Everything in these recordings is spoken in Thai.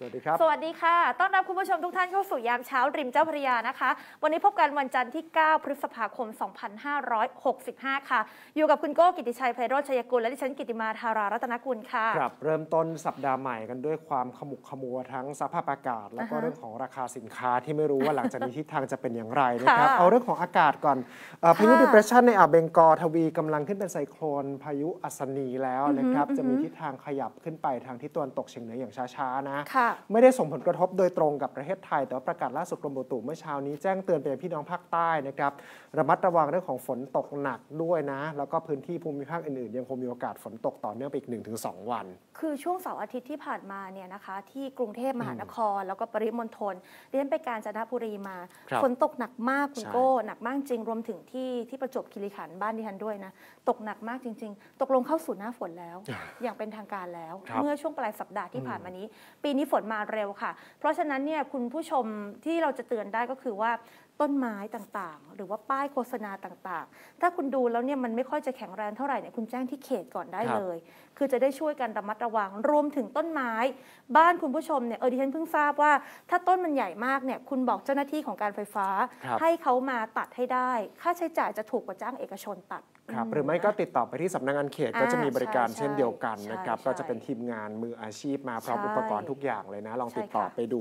สวัสดีครับ สวัสดีค่ะต้อนรับคุณผู้ชมทุกท่านเข้าสู่ยามเช้าริมเจ้าพระยานะคะ วันนี้พบกันวันจันทร์ที่ 9 พฤษภาคม 2565 ค่ะ อยู่กับคุณโก้กิติชัย ไพโรชัยกุลและดิฉันกิติมาธารารัตนกุลค่ะ ครับเริ่มต้นสัปดาห์ใหม่กันด้วยความขมุกขมัวทั้งสภาพอากาศ แล้วก็เรื่องของราคาสินค้าที่ไม่รู้ว่าหลังจากนี้ทิศทางจะเป็นอย่างไรนะครับเอาเรื่องของอากาศก่อนพายุดิเรสชันในอ่าวเบงกอทวีกำลังขึ้นเป็นไซโคลนพายุอัศนีแล้วนะครับจะมีทิศทางขยับขึ้นไปทางทิศตะวันตกเฉียงเหนืออย่างช้าๆนะไม่ได้ส่งผลกระทบโดยตรงกับประเทศไทย แต่ว่าประกาศล่าสุดกรมอุตุเมื่อเช้านี้แจ้งเตือนไปยังพี่น้องภาคใต้นะครับ ระมัดระวังเรื่องของฝนตกหนักด้วยนะ แล้วก็พื้นที่ภูมิภาคอื่นๆ ยังคงมีโอกาสฝนตกต่อเนื่องไปอีกหนึึ่งงถสองวัน คือช่วงเสาร์อาทิตย์ที่ผ่านมาเนี่ยนะคะที่กรุงเทพมหานคร แล้วก็ปริมณฑลเรียนไปกาญจนบุรีมาฝนตกหนักมากคุณโก้หนักมากจริง รวมถึงที่ที่ประจวบคีรีขันธ์บ้านดิฉันด้วยนะตกหนักมากจริง ๆ ตกลงเข้าสู่หน้าฝนแล้ว อย่างเป็นทางการแล้ว เมื่อช่วงปลายสัปดาห์ที่ผ่านมานี้ ปีนี้ฝนนมาเร็วค่ะ เพราะฉะนั้นเนี่ยคุณผู้ชมที่เราจะเตือนได้ก็คือว่าต้นไม้ต่างๆ หรือว่าป้ายโฆษณาต่างๆ ถ้าคุณดูแล้วเนี่ยมันไม่ค่อยจะแข็งแรงเท่าไหร่เนี่ยคุณแจ้งที่เขตก่อนได้เลย คือจะได้ช่วยกันระมัดระวังรวมถึงต้นไม้ บ้านคุณผู้ชมเนี่ยเออดิฉันเพิ่งทราบว่า ถ้าต้นมันใหญ่มากเนี่ยคุณบอกเจ้าหน้าที่ของการไฟฟ้า ให้เขามาตัดให้ได้ ค่าใช้จ่ายจะถูกกว่าจ้างเอกชนตัดครับ หรือไม่ก็ติดต่อไปที่สำนักงานเขตก็จะมีบริการเช่นเดียวกันนะครับ ก็จะเป็นทีมงานมืออาชีพมาพร้อมอุปกรณ์ทุกอย่างเลยนะ ลองติดต่อไปดู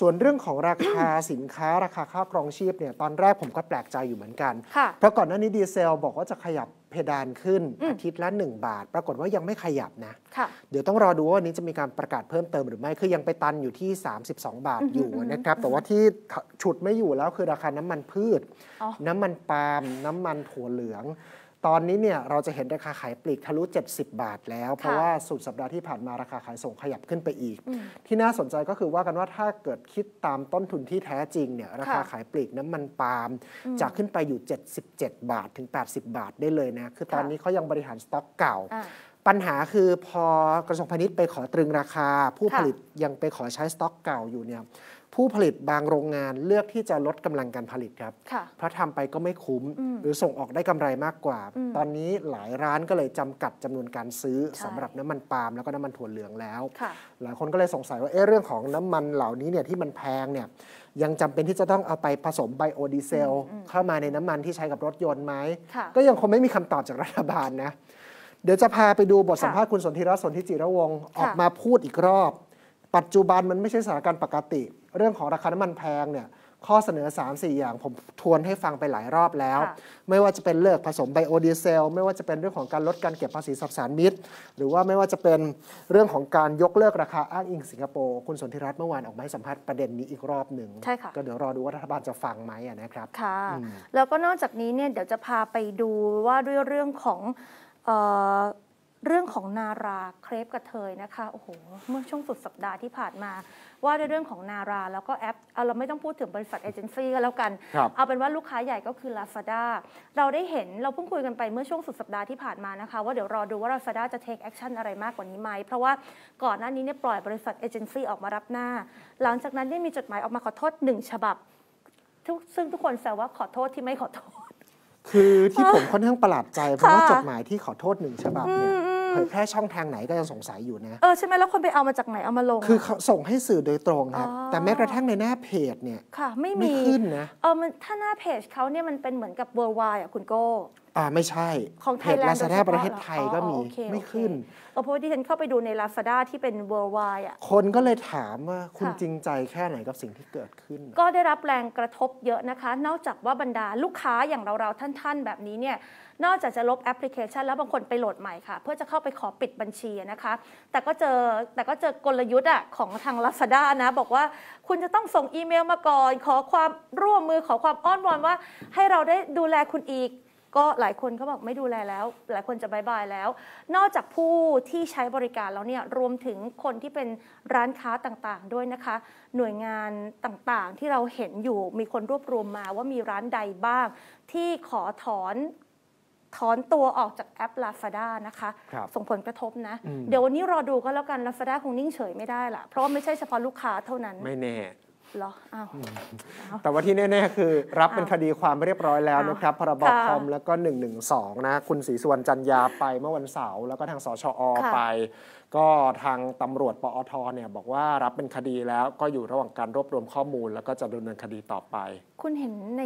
ส่วนเรื่องของราคาสินค้าราคาค่าครองชีพเนี่ยตอนแรกผมก็แปลกใจอยู่เหมือนกัน เพราะก่อนหน้านี้ดีเซลบอกว่าจะขยับเพดานขึ้นอาทิตย์ละ 1 บาท ปรากฏว่ายังไม่ขยับนะะเดี๋ยวต้องรอดูว่าวันนี้จะมีการประกาศเพิ่มเติมหรือไม่คือยังไปตันอยู่ที่32 บาทอยู่นะครับแต่ว่าที่ฉุดไม่อยู่แล้วคือราคาน้ำมันพืช น้ำมันปาล์มน้ำมันถั่วเหลืองตอนนี้เนี่ยเราจะเห็น ราคาขายปลีกทะลุ 70 บาทแล้วเพราะว่าสุดสัปดาห์ที่ผ่านมาราคาขายส่งขยับขึ้นไปอีก ที่น่าสนใจก็คือว่ากันว่าถ้าเกิดคิดตามต้นทุนที่แท้จริงเนี่ยราคาขายปลีกน้ำมันปาล์มจะขึ้นไปอยู่ 77 บาทถึง 80 บาทได้เลยนะคือตอนนี้เขายังบริหารสต็อกเก่า ปัญหาคือพอกระทรวงพาณิชย์ไปขอตรึงราคาผู้ผลิตยังไปขอใช้สต็อกเก่าอยู่เนี่ยผู้ผลิตบางโรงงานเลือกที่จะลดกำลังการผลิตครับ เพราะทำไปก็ไม่คุ้มหรือส่งออกได้กำไรมากกว่า ตอนนี้หลายร้านก็เลยจำกัดจำนวนการซื้อสำหรับน้ำมันปาล์มแล้วก็น้ำมันถั่วเหลืองแล้ว หลายคนก็เลยสงสัยว่าเออเรื่องของน้ำมันเหล่านี้เนี่ยที่มันแพงเนี่ยยังจำเป็นที่จะต้องเอาไปผสมไบโอดีเซล เข้ามาในน้ำมันที่ใช้กับรถยนต์ไหม ก็ยังคงไม่มีคำตอบจากรัฐบาลนะ เดี๋ยวจะพาไปดูบทสัมภาษณ์คุณสนธิรัตน์สนธิจิรวงออกมาพูดอีกรอบ ปัจจุบันมันไม่ใช่สถานการณ์ปกติเรื่องของราคาน้ำมันแพงเนี่ย ข้อเสนอ3-4อย่างผมทวนให้ฟังไปหลายรอบแล้ว ไม่ว่าจะเป็นเลิกผสมไบโอดีเซล ไม่ว่าจะเป็นเรื่องของการลดการเก็บภาษีสรรพสานมิตรหรือว่าไม่ว่าจะเป็นเรื่องของการยกเลิกราคาอ้างอิงสิงคโปร์ คุณสนธิรัตน์เมื่อวานออกมาให้สัมภาษณ์ประเด็นนี้อีกรอบหนึ่งใช่ค่ะก็เดี๋ยวรอดูว่ารัฐบาลจะฟังไหมนะครับ ค่ะ แล้วก็นอกจากนี้เนี่ยเดี๋ยวจะพาไปดูว่าด้วยเรื่องของเรื่องของนารา เครปกระเทยนะคะ โอ้โห เมื่อช่วงสุดสัปดาห์ที่ผ่านมาว่าในเรื่องของนาราแล้วก็แอป เอเราไม่ต้องพูดถึงบริษัทเอเจนซี่ก็แล้วกัน เอาเป็นว่าลูกค้าใหญ่ก็คือ Lazada เราได้เห็นเราเพิ่งคุยกันไปเมื่อช่วงสุดสัปดาห์ที่ผ่านมานะคะ ว่าเดี๋ยวรอดูว่า Lazada จะ take action อะไรมากกว่านี้ไหม เพราะว่าก่อนหน้านี้เนี่ยปล่อยบริษัทเอเจนซี่ออกมารับหน้า หลังจากนั้นได้มีจดหมายออกมาขอโทษหนึ่งฉบับซึ่งทุกคนแซวว่าขอโทษที่ไม่ขอโทษ คือที่ผมค่อนข้างประหลาดใจเพราะว่าจดหมายที่ขอโทษหนึ่งฉบับเนี่ยเผยแพร่ช่องทางไหนก็ยังสงสัยอยู่นะเออใช่ไหมแล้วคนไปเอามาจากไหนเอามาลง คือส่งให้สื่อโดยตรงครับแต่แม้กระทั่งในหน้าเพจเนี่ยค่ะ ไม่มีขึ้นนะเออมันถ้าหน้าเพจเขาเนี่ยมันเป็นเหมือนกับเวอร์ไวอ่ะคุณโก้อ่าไม่ใช่ของไทยแลนด์ลาซาด้าประเทศไทยก็มี ไม่ขึ้นเเพราะที่ฉันเข้าไปดูในลาซาด้าที่เป็น worldwide อ่ะคนก็เลยถามว่าคุณจริงใจแค่ไหนกับสิ่งที่เกิดขึ้น ก็ได้รับแรงกระทบเยอะนะคะนอกจากว่าบรรดาลูกค้าอย่างเรา ๆ ท่าน ๆ แบบนี้เนี่ยนอกจากจะลบแอปพลิเคชันแล้วบางคนไปโหลดใหม่ค่ะ เพื่อจะเข้าไปขอปิดบัญชีนะคะแต่ก็เจอแต่ก็เจอกลยุทธ์อ่ะของทาง Lazada นะบอกว่าคุณจะต้องส่งอีเมลมาก่อน ขอความร่วมมือขอความอ้อนวอนว่า ให้เราได้ดูแลคุณอีกก็หลายคนเขาบอกไม่ดูแลแล้ว หลายคนจะบายบายแล้ว นอกจากผู้ที่ใช้บริการแล้วเนี่ยรวมถึงคนที่เป็นร้านค้าต่างๆ ด้วยนะคะ หน่วยงานต่างๆ ที่เราเห็นอยู่มีคนรวบรวมมาว่ามีร้านใดบ้าง ที่ขอถอนถอนตัวออกจากแอป Lazada นะคะ ส่งผลกระทบนะ เดี๋ยววันนี้รอดูก็แล้วกัน Lazada คงนิ่งเฉยไม่ได้ละเพราะว่าไม่ใช่เฉพาะลูกค้าเท่านั้นไม่แน่หรออ้าวแต่ว่าที่แน่ ๆ คือ รับเป็นคดีความเรียบร้อยแล้วนะครับ พรบคอมแล้วก็ 112 นะ คุณศรีสุวรรณจันยาไปเมื่อวันเสาร์แล้วก็ทางสชอ ไปก็ทางตำรวจปอทเนี่ยบอกว่ารับเป็นคดีแล้วก็อยู่ระหว่างการรวบรวมข้อมูล แล้วก็จะดำเนินคดีต่อไป คุณเห็นใน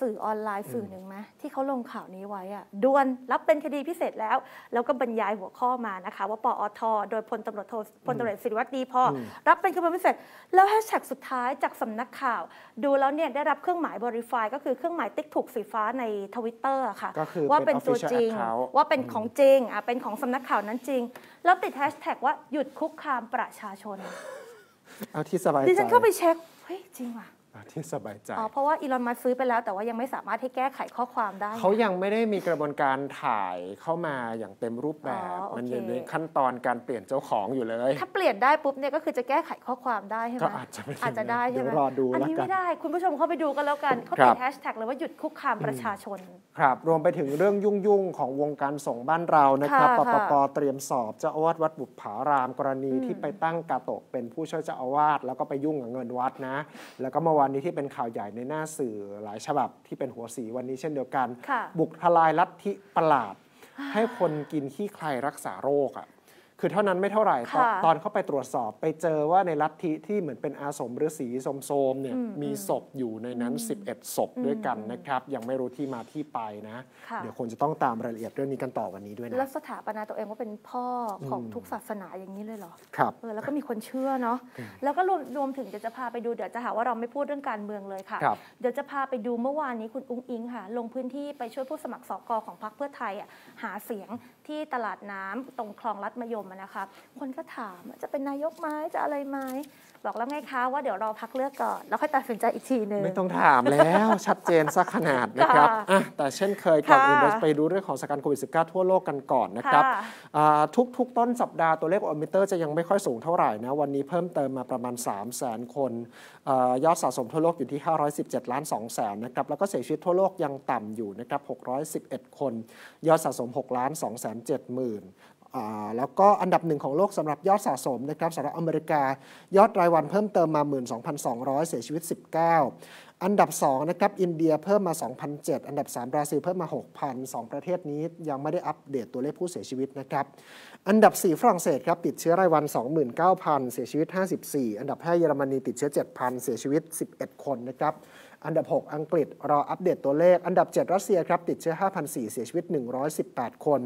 สื่อออนไลน์สื่อหนึ่งไหมที่เขาลงข่าวนี้ไว้อะด่วนรับเป็นคดีพิเศษแล้ว แล้วก็บรรยายหัวข้อมานะคะ ว่าปอทโดยพลตำรวจโทพลตำรวจสิริวัตรดี พอรับเป็นคดีพิเศษแล้วแฮชแท็กสุดท้ายจากสำนักข่าว ดูแล้วเนี่ยได้รับเครื่องหมายบริไฟก็คือเครื่องหมายติ๊กถูกสีฟ้าในทวิตเตอร์ค่ะ ว่าเป็นตัวจริง ว่าเป็นของจริงอ่ะเป็นของสำนักข่าวนั้นจริงแล้วติดแฮชแท็กว่าหยุดคุกคามประชาชน เอาที่สบายใจดิฉันเข้าไปเช็ค เฮ้ย จริงว่ะที่สบายใจอ๋อเพราะว่าอีลอนมัสซื้อไปแล้วแต่ว่ายังไม่สามารถให้แก้ไขข้อความได้เขายังไม่ได้มีกระบวนการถ่ายเข้ามาอย่างเต็มรูปแบบมันยังมีขั้นตอนการเปลี่ยนเจ้าของอยู่เลย ถ้าเปลี่ยนได้ปุ๊บเนี่ยก็คือจะแก้ไขข้อความได้ใช่ไหมก็อาจจะไม่อาจจะได้ใช่ไหมรอดูอันนี้ไม่ได้ คุณผู้ชมเข้าไปดูกันแล้วกันเขาติดแฮชแท็กเลยว่าหยุดคุกคามประชาชนครับรวมไปถึงเรื่องยุ่งๆของวงการส่งบ้านเรานะครับปปปเตรียมสอบเจ้าอาวาสวัดบุพผารามกรณีที่ไปตั้งกาโตะเป็นผู้ช่วยเจ้าอาวาสแล้วก็ไปยุ่งกับเงินวัดนะแล้วก็มาวันนี้ที่เป็นข่าวใหญ่ในหน้าสื่อหลายฉบับที่เป็นหัวสีวันนี้เช่นเดียวกัน บุกทลายลัทธิประหลาด ให้คนกินขี้ใครรักษาโรคอ่ะคือ เท่านั้นไม่เท่าไหร่ตอนเข้าไปตรวจสอบไปเจอว่าในลัทธิที่เหมือนเป็นอาสมฤาษีสมโสมเนี่ยมีศพอยู่ในนั้น11ศพด้วยกันนะครับยังไม่รู้ที่มาที่ไปนะ เดี๋ยวคนจะต้องตามรายละเอียดเรื่องนี้กันต่อวันนี้ด้วยนะแล้วสถาปนาตัวเองว่าเป็นพ่อของทุกศาสนาอย่างนี้เลยเหรอครับเออแล้วก็มีคนเชื่อเนาะแล้วก็รวมรวมถึงเดี๋ยวจะพาไปดูเดี๋ยวจะหาว่าเราไม่พูดเรื่องการเมืองเลยค่ะเดี๋ยวจะพาไปดูเมื่อวานนี้คุณอุ้งอิงค่ะลงพื้นที่ไปช่วยผู้สมัครสกของพรรคเพื่อไทยอ่ะหาเสียงที่ตลาดน้ำตรงคลองลัดมยมนะคะคนก็ถามจะเป็นนายกไหมจะอะไรไหมบอกแล้วไงคะว่าเดี๋ยวรอพักเลือกก่อน แล้วค่อยตัดสินใจอีกทีนึง ไม่ต้องถามแล้วชัดเจนสักขนาดนะครับแต่เช่นเคยก่อนอื่นเราไปดูเรื่องของสกันโควิดโควิด -19 ทั่วโลกกันก่อนนะครับทุกๆต้นสัปดาห์ตัวเลขโอมิเตอร์จะยังไม่ค่อยสูงเท่าไหร่นะวันนี้เพิ่มเติมมาประมาณ3 0 0 0 0 0 คนยอดสะสมทั่วโลกอยู่ที่517ล้าน2แสนนะครับแล้วก็เสียชีวิตทั่วโลกยังต่ำอยู่นะครับ611 คน ยอดสะสม6ล้าน2 7มื่นแล้วก็อันดับหนึ่งของโลกสำหรับยอดสะสมนะครับสหรัฐอเมริกายอดรายวันเพิ่มเติมมา12,200เสียชีวิต 19 อันดับ2นะครับอินเดียเพิ่มมา 2,007 อันดับ3บราซิลเพิ่มมา6,000งประเทศนี้ ยังไม่ได้อัปเดตตัวเลขผู้เสียชีวิตนะครับ อันดับ 4 ฝรั่งเศสครับติดเชื้อรายวัน 29,000เสียชีวิต54อันดับ5เยอรมนีติดเชื้อ7,000เสียชีวิต11 คนนะครับอันดับ 6 อังกฤษรออัปเดตตัวเลข อันดับ 7รัสเซียครับติดเชื้อ5,004เสียชีวิต118 คน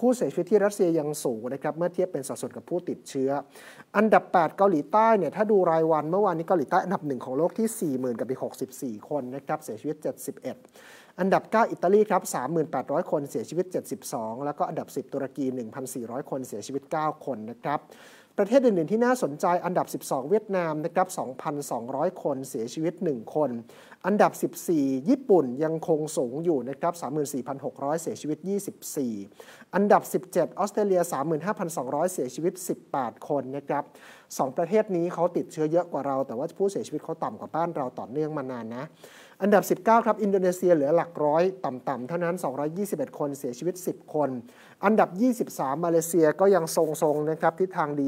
ผู้เสียชีวิตที่รัสเซียยังสูงนะครับเมื่อเทียบเป็นสัดส่วนกับผู้ติดเชื้อ อันดับ8เกาหลีใต้เนี่ยถ้าดูรายวันเมื่อวานนี้เกาหลีใต้อันดับหนึ่งของโลกที่ 4 0,000กับอีก64 คนนะครับเสียชีวิต 71 อันดับ9อิตาลีครับ 3,800 คนเสียชีวิต 72 แล้วก็อันดับ10ตุรกี 1,400 คนเสียชีวิต 9 คนนะครับประเทศอื่นๆที่น่าสนใจอันดับ 12 เวียดนามนะครับ 2,200 คนเสียชีวิต 1 คน อันดับ 14 ญี่ปุ่นยังคงสูงอยู่นะครับ34,600เสียชีวิต 24 อันดับ 17 ออสเตรเลีย35,200เสียชีวิต 18 คนนะครับสองประเทศนี้เขาติดเชื้อเยอะกว่าเราแต่ว่าผู้เสียชีวิตเขาต่ำกว่าบ้านเราต่อเนื่องมานานนะอันดับ 19 ครับ อินโดนีเซียเหลือหลักร้อยต่ำๆเท่านั้น 221 คน เสียชีวิต 10 คน อันดับ 23 มาเลเซีย ก็ยังทรงๆนะครับ ทิศทางดี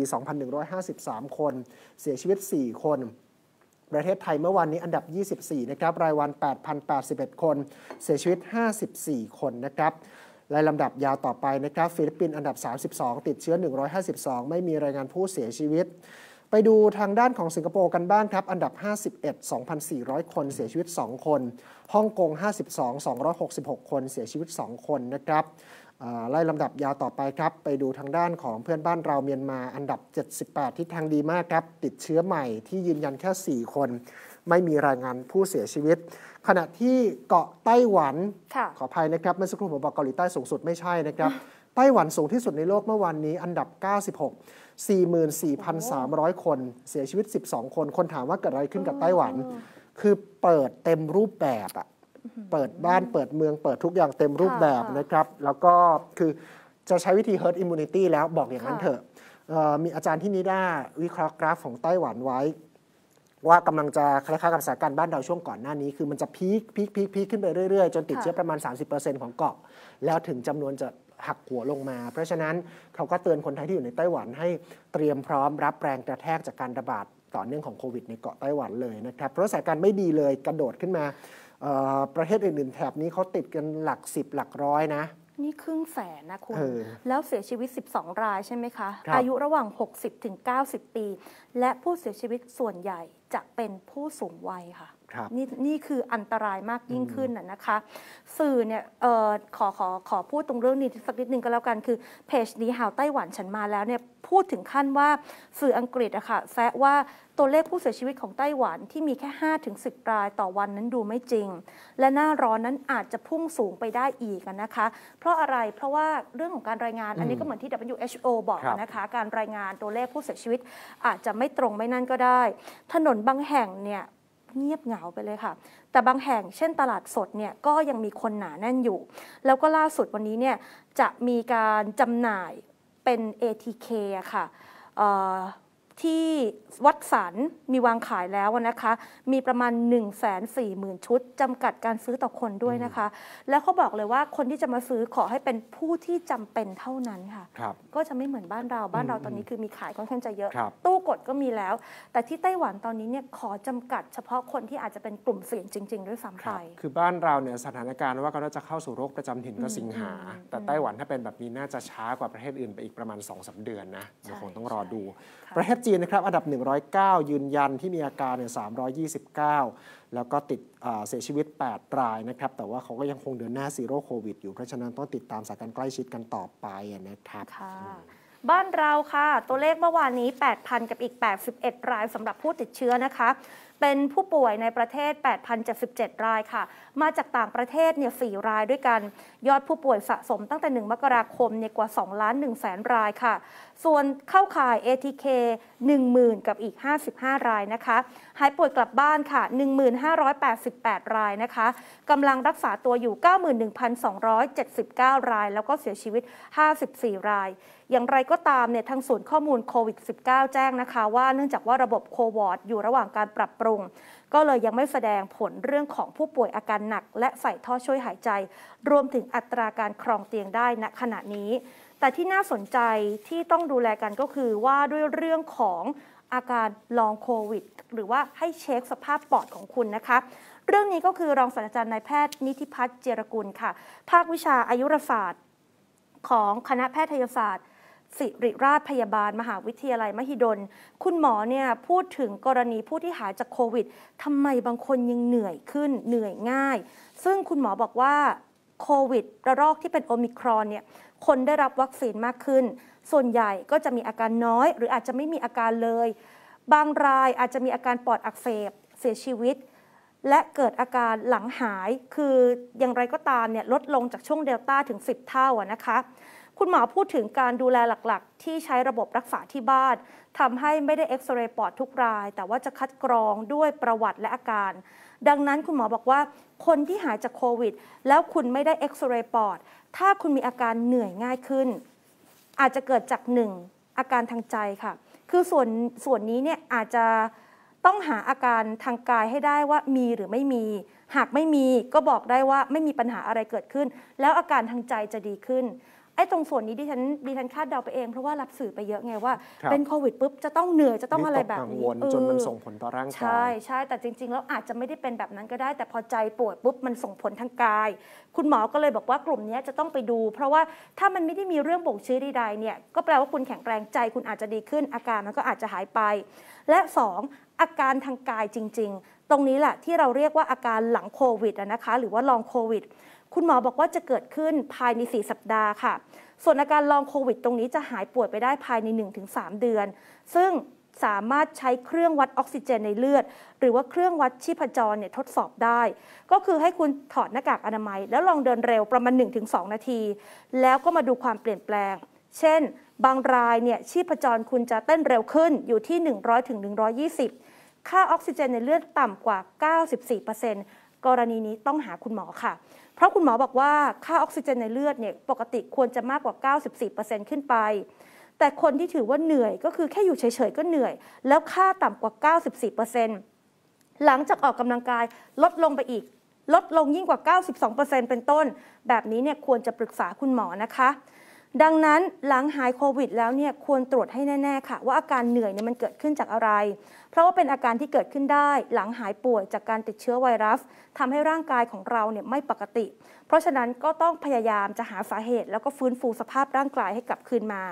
2,153 คน เสียชีวิต 4 คน ประเทศไทยเมื่อวานนี้ อันดับ 24 นะครับ รายวัน 8,081 คน เสียชีวิต 54 คนนะครับรายลำดับยาวต่อไปนะครับ ฟิลิปปินส์ อันดับ 32 ติดเชื้อ 152 ไม่มีรายงานผู้เสียชีวิตไปดูทางด้านของสิงคโปร์กันบ้างครับ อันดับ 51 2,400 คนเสียชีวิต 2 คนฮ่องกง 52 266 คนเสียชีวิต 2 คนนะครับไล่ลำดับยาวต่อไปครับไปดูทางด้านของเพื่อนบ้านเราเมียนมา อันดับ 78 ที่ทางดีมากครับ ติดเชื้อใหม่ที่ยืนยันแค่ 4 คน ไม่มีรายงานผู้เสียชีวิต ขณะที่เกาะไต้หวันขออภัยนะครับเมื่อสักครู่ผมบอกเกาหลีใต้สูงสุดไม่ใช่นะครับ ไต้หวันสูงที่สุดในโลกเมื่อวานนี้ อันดับ 96 44,300 คนเสียชีวิต 12 คนคนถามว่าเกิดอะไรขึ้นกับไต้หวัน คือเปิดเต็มรูปแบบอะเปิดบ้านเปิดเมืองเปิดทุกอย่างเต็มรูปแบบนะครับ แล้วก็คือ จะใช้วิธี herd immunity แล้วบอกอย่างนั้นเถอะมีอาจารย์ที่นิด้าวิเคราะห์กราฟของไต้หวันไว้ ว่ากำลังจะคล้ายๆกับสถานการณ์บ้านเราช่วงก่อนหน้านี้ คือมันจะพีคพีคพีคพีคขึ้นไปเรื่อย ๆ จนติดเชื้อประมาณ 30%ของเกาะ แล้วถึงจำนวนจะหักหัวลงมา เพราะฉะนั้นเขาก็เตือนคนไทยที่อยู่ในไต้หวันให้เตรียมพร้อมรับแรงกระแทกจากการระบาดต่อเนื่องของโควิดในเกาะไต้หวันเลยนะครับ เพราะสถานการณ์ไม่ดีเลยกระโดดขึ้นมา ประเทศอื่นๆ แถบนี้เขาติดกันหลักสิบหลักร้อยนะ นี่ครึ่งแสนนะคุณ แล้วเสียชีวิต 12 รายใช่ไหมคะ อายุระหว่าง 60ถึง90ปีและผู้เสียชีวิตส่วนใหญ่จะเป็นผู้สูงวัยค่ะนี่นี่คืออันตรายมากยิ่งขึ้นนะนะคะ สื่อเนี่ยขอขอขอพูดตรงเรื่องนี้สักนิดนึงก็แล้วกัน คือเพจนี้หาวไต้หวันฉันมาแล้วเนี่ย พูดถึงขั้นว่าสื่ออังกฤษอะค่ะแซะว่าตัวเลขผู้เสียชีวิตของไต้หวันที่มีแค่5-10รายต่อวันนั้นดูไม่จริง และหน้าร้อนนั้นอาจจะพุ่งสูงไปได้อีกนะคะ เพราะอะไรเพราะว่าเรื่องของการรายงานอันนี้ก็เหมือนที่ WHO บอกนะคะ การรายงานตัวเลขผู้เสียชีวิตอาจจะไม่ตรงไม่นั่นก็ได้ ถนนบางแห่งเนี่ยเงียบเหงาไปเลยค่ะ แต่บางแห่งเช่นตลาดสดเนี่ยก็ยังมีคนหนาแน่นอยู่ แล้วก็ล่าสุดวันนี้เนี่ยจะมีการจำหน่ายเป็น ATK ค่ะที่วัดสันมีวางขายแล้วนะคะมีประมาณ 1 4 0 0 0 0 ชุดจำกัดการซื้อต่อคนด้วยนะคะ แล้วเขาบอกเลยว่าคนที่จะมาซื้อขอให้เป็นผู้ที่จำเป็นเท่านั้นค่ะก็จะไม่เหมือนบ้านเราบ้านเราตอนนี้คือมีขายค่อนข้างจะเยอะตู้กดก็มีแล้ว แต่ที่ไต้หวันตอนนี้เนี่ยขอจำกัดเฉพาะคนที่อาจจะเป็นกลุ่มเสี่ยงจริงๆด้วยซ้ำไปคือบ้านเราเนี่ยสถานการณ์ว่าก็จะเข้าสู่โรคประจำถิ่นก็สิงหาแต่ไต้หวันถ้าเป็นแบบนี้น่าจะช้ากว่าประเทศอื่นไปอีกประมาณ2สเดือนนะเดี๋ยวคงต้องรอดูประเทศจีนนะครับอันดับ 109 ยืนยันที่มีอาการเนี่ย329 แล้วก็ติดเสียชีวิต 8 รายนะครับ แต่ว่าเขาก็ยังคงเดินหน้าซีโร่โควิดอยู่ เพราะฉะนั้นต้องติดตามสถานการณ์ใกล้ชิดกันต่อไปนะครับบ้านเราค่ะ ตัวเลขเมื่อวานนี้ 8,000 กับอีก 81 รายสำหรับผู้ติดเชื้อนะคะเป็นผู้ป่วยในประเทศ 8,077 รายค่ะ มาจากต่างประเทศเนี่ย4รายด้วยกัน ยอดผู้ป่วยสะสมตั้งแต่ 1 มกราคมเนี่ยกว่า2ล้าน1แสนรายค่ะ ส่วนเข้าข่าย ATK 10,000 กับอีก 55 รายนะคะหายป่วยกลับบ้านค่ะ 1 5 8 8 รายนะคะ กำลังรักษาตัวอยู่ 91,279 ราย แล้วก็เสียชีวิต 54 ราย อย่างไรก็ตามเนี่ย ทางศูนย์ข้อมูลโควิด -19 แจ้งนะคะว่า เนื่องจากว่าระบบโควอดอยู่ระหว่างการปรับปรุง ก็เลยยังไม่แสดงผลเรื่องของผู้ป่วยอาการหนัก และใส่ท่อช่วยหายใจ รวมถึงอัตราการครองเตียงได้ณขณะนี้ แต่ที่น่าสนใจที่ต้องดูแลกันก็คือว่าด้วยเรื่องของอาการลองโควิด หรือว่าให้เช็คสภาพปอดของคุณนะคะเรื่องนี้ก็คือรองศาสตราจารย์นายแพทย์นิธิพัฒน์เจรกุลค่ะ ภาควิชาอายุรศาสตร์ ของคณะแพทยศาสตร์สิริราชพยาบาลมหาวิทยาลัยมหิดล คุณหมอเนี่ยพูดถึงกรณีผู้ที่หายจากโควิดทำไมบางคนยังเหนื่อยขึ้นเหนื่อยง่าย ซึ่งคุณหมอบอกว่าโควิดระลอกที่เป็นโอมิครอนเนี่ยคนได้รับวัคซีนมากขึ้นส่วนใหญ่ก็จะมีอาการน้อย หรืออาจจะไม่มีอาการเลย บางรายอาจจะมีอาการปอดอักเสบ เสียชีวิต และเกิดอาการหลังหาย คืออย่างไรก็ตามเนี่ยลดลงจากช่วงเดลต้าถึง 10 เท่านะคะคุณหมอพูดถึงการดูแลหลักๆ ที่ใช้ระบบรักษาที่บ้านทำให้ไม่ได้เอ็กซเรย์ปอดทุกราย แต่ว่าจะคัดกรองด้วยประวัติและอาการ ดังนั้นคุณหมอบอกว่าคนที่หายจากโควิด แล้วคุณไม่ได้เอ็กซเรย์ปอดถ้าคุณมีอาการเหนื่อยง่ายขึ้นอาจจะเกิดจากหนึ่งอาการทางใจค่ะ คือส่วนส่วนนี้เนี่ยอาจจะต้องหาอาการทางกายให้ได้ว่ามีหรือไม่มี หากไม่มีก็บอกได้ว่าไม่มีปัญหาอะไรเกิดขึ้น แล้วอาการทางใจจะดีขึ้นไอ้ตรงส่วนนี้ดิฉันดิฉันคาดเดาไปเองเพราะว่ารับสื่อไปเยอะไงว่าเป็นโควิดปุ๊บจะต้องเหนื่อยจะต้องอะไรแบบนี้วจนมันส่งผลต่อร่างกายใช่ใช่ แต่จริง ๆ แล้วอาจจะไม่ได้เป็นแบบนั้นก็ได้ แต่พอใจปวดปุ๊บมันส่งผลทางกาย คุณหมอก็เลยบอกว่ากลุ่มนี้จะต้องไปดู เพราะว่าถ้ามันไม่ได้มีเรื่องบ่งชี้ใดๆเนี่ยก็แปลว่าคุณแข็งแรงใจ คุณอาจจะดีขึ้น อาการมันก็อาจจะหายไป และ2อาการทางกายจริง ๆตรงนี้แหละที่เราเรียกว่าอาการหลังโควิดนะคะหรือว่าลองโควิดคุณหมอบอกว่าจะเกิดขึ้นภายใน 4 สัปดาห์ค่ะ ส่วนอาการลองโควิดตรงนี้จะหายป่วยไปได้ภายใน 1-3 เดือน ซึ่งสามารถใช้เครื่องวัดออกซิเจนในเลือด หรือว่าเครื่องวัดชีพจรเนี่ยทดสอบได้ ก็คือให้คุณถอดหน้ากากอนามัย แล้วลองเดินเร็วประมาณ 1-2 นาที แล้วก็มาดูความเปลี่ยนแปลง เช่น บางรายเนี่ยชีพจรคุณจะเต้นเร็วขึ้นอยู่ที่100-120ค่าออกซิเจนในเลือดต่ำกว่า 94%กรณีนี้ต้องหาคุณหมอค่ะ เพราะคุณหมอบอกว่าค่าออกซิเจนในเลือดเนี่ยปกติควรจะมากกว่า 94%ขึ้นไป แต่คนที่ถือว่าเหนื่อยก็คือแค่อยู่เฉยๆก็เหนื่อย แล้วค่าต่ำกว่า 94%หลังจากออกกำลังกายลดลงไปอีก ลดลงยิ่งกว่า 92%เป็นต้น แบบนี้เนี่ยควรจะปรึกษาคุณหมอนะคะ ดังนั้นหลังหายโควิดแล้วเนี่ยควรตรวจให้แน่ ๆค่ะ ว่าอาการเหนื่อยเนี่ยมันเกิดขึ้นจากอะไรเพราะว่าเป็นอาการที่เกิดขึ้นได้หลังหายป่วยจากการติดเชื้อไวรัส ทำให้ร่างกายของเราเนี่ยไม่ปกติ เพราะฉะนั้นก็ต้องพยายามจะหาสาเหตุ แล้วก็ฟื้นฟูสภาพร่างกายให้กลับคืนมา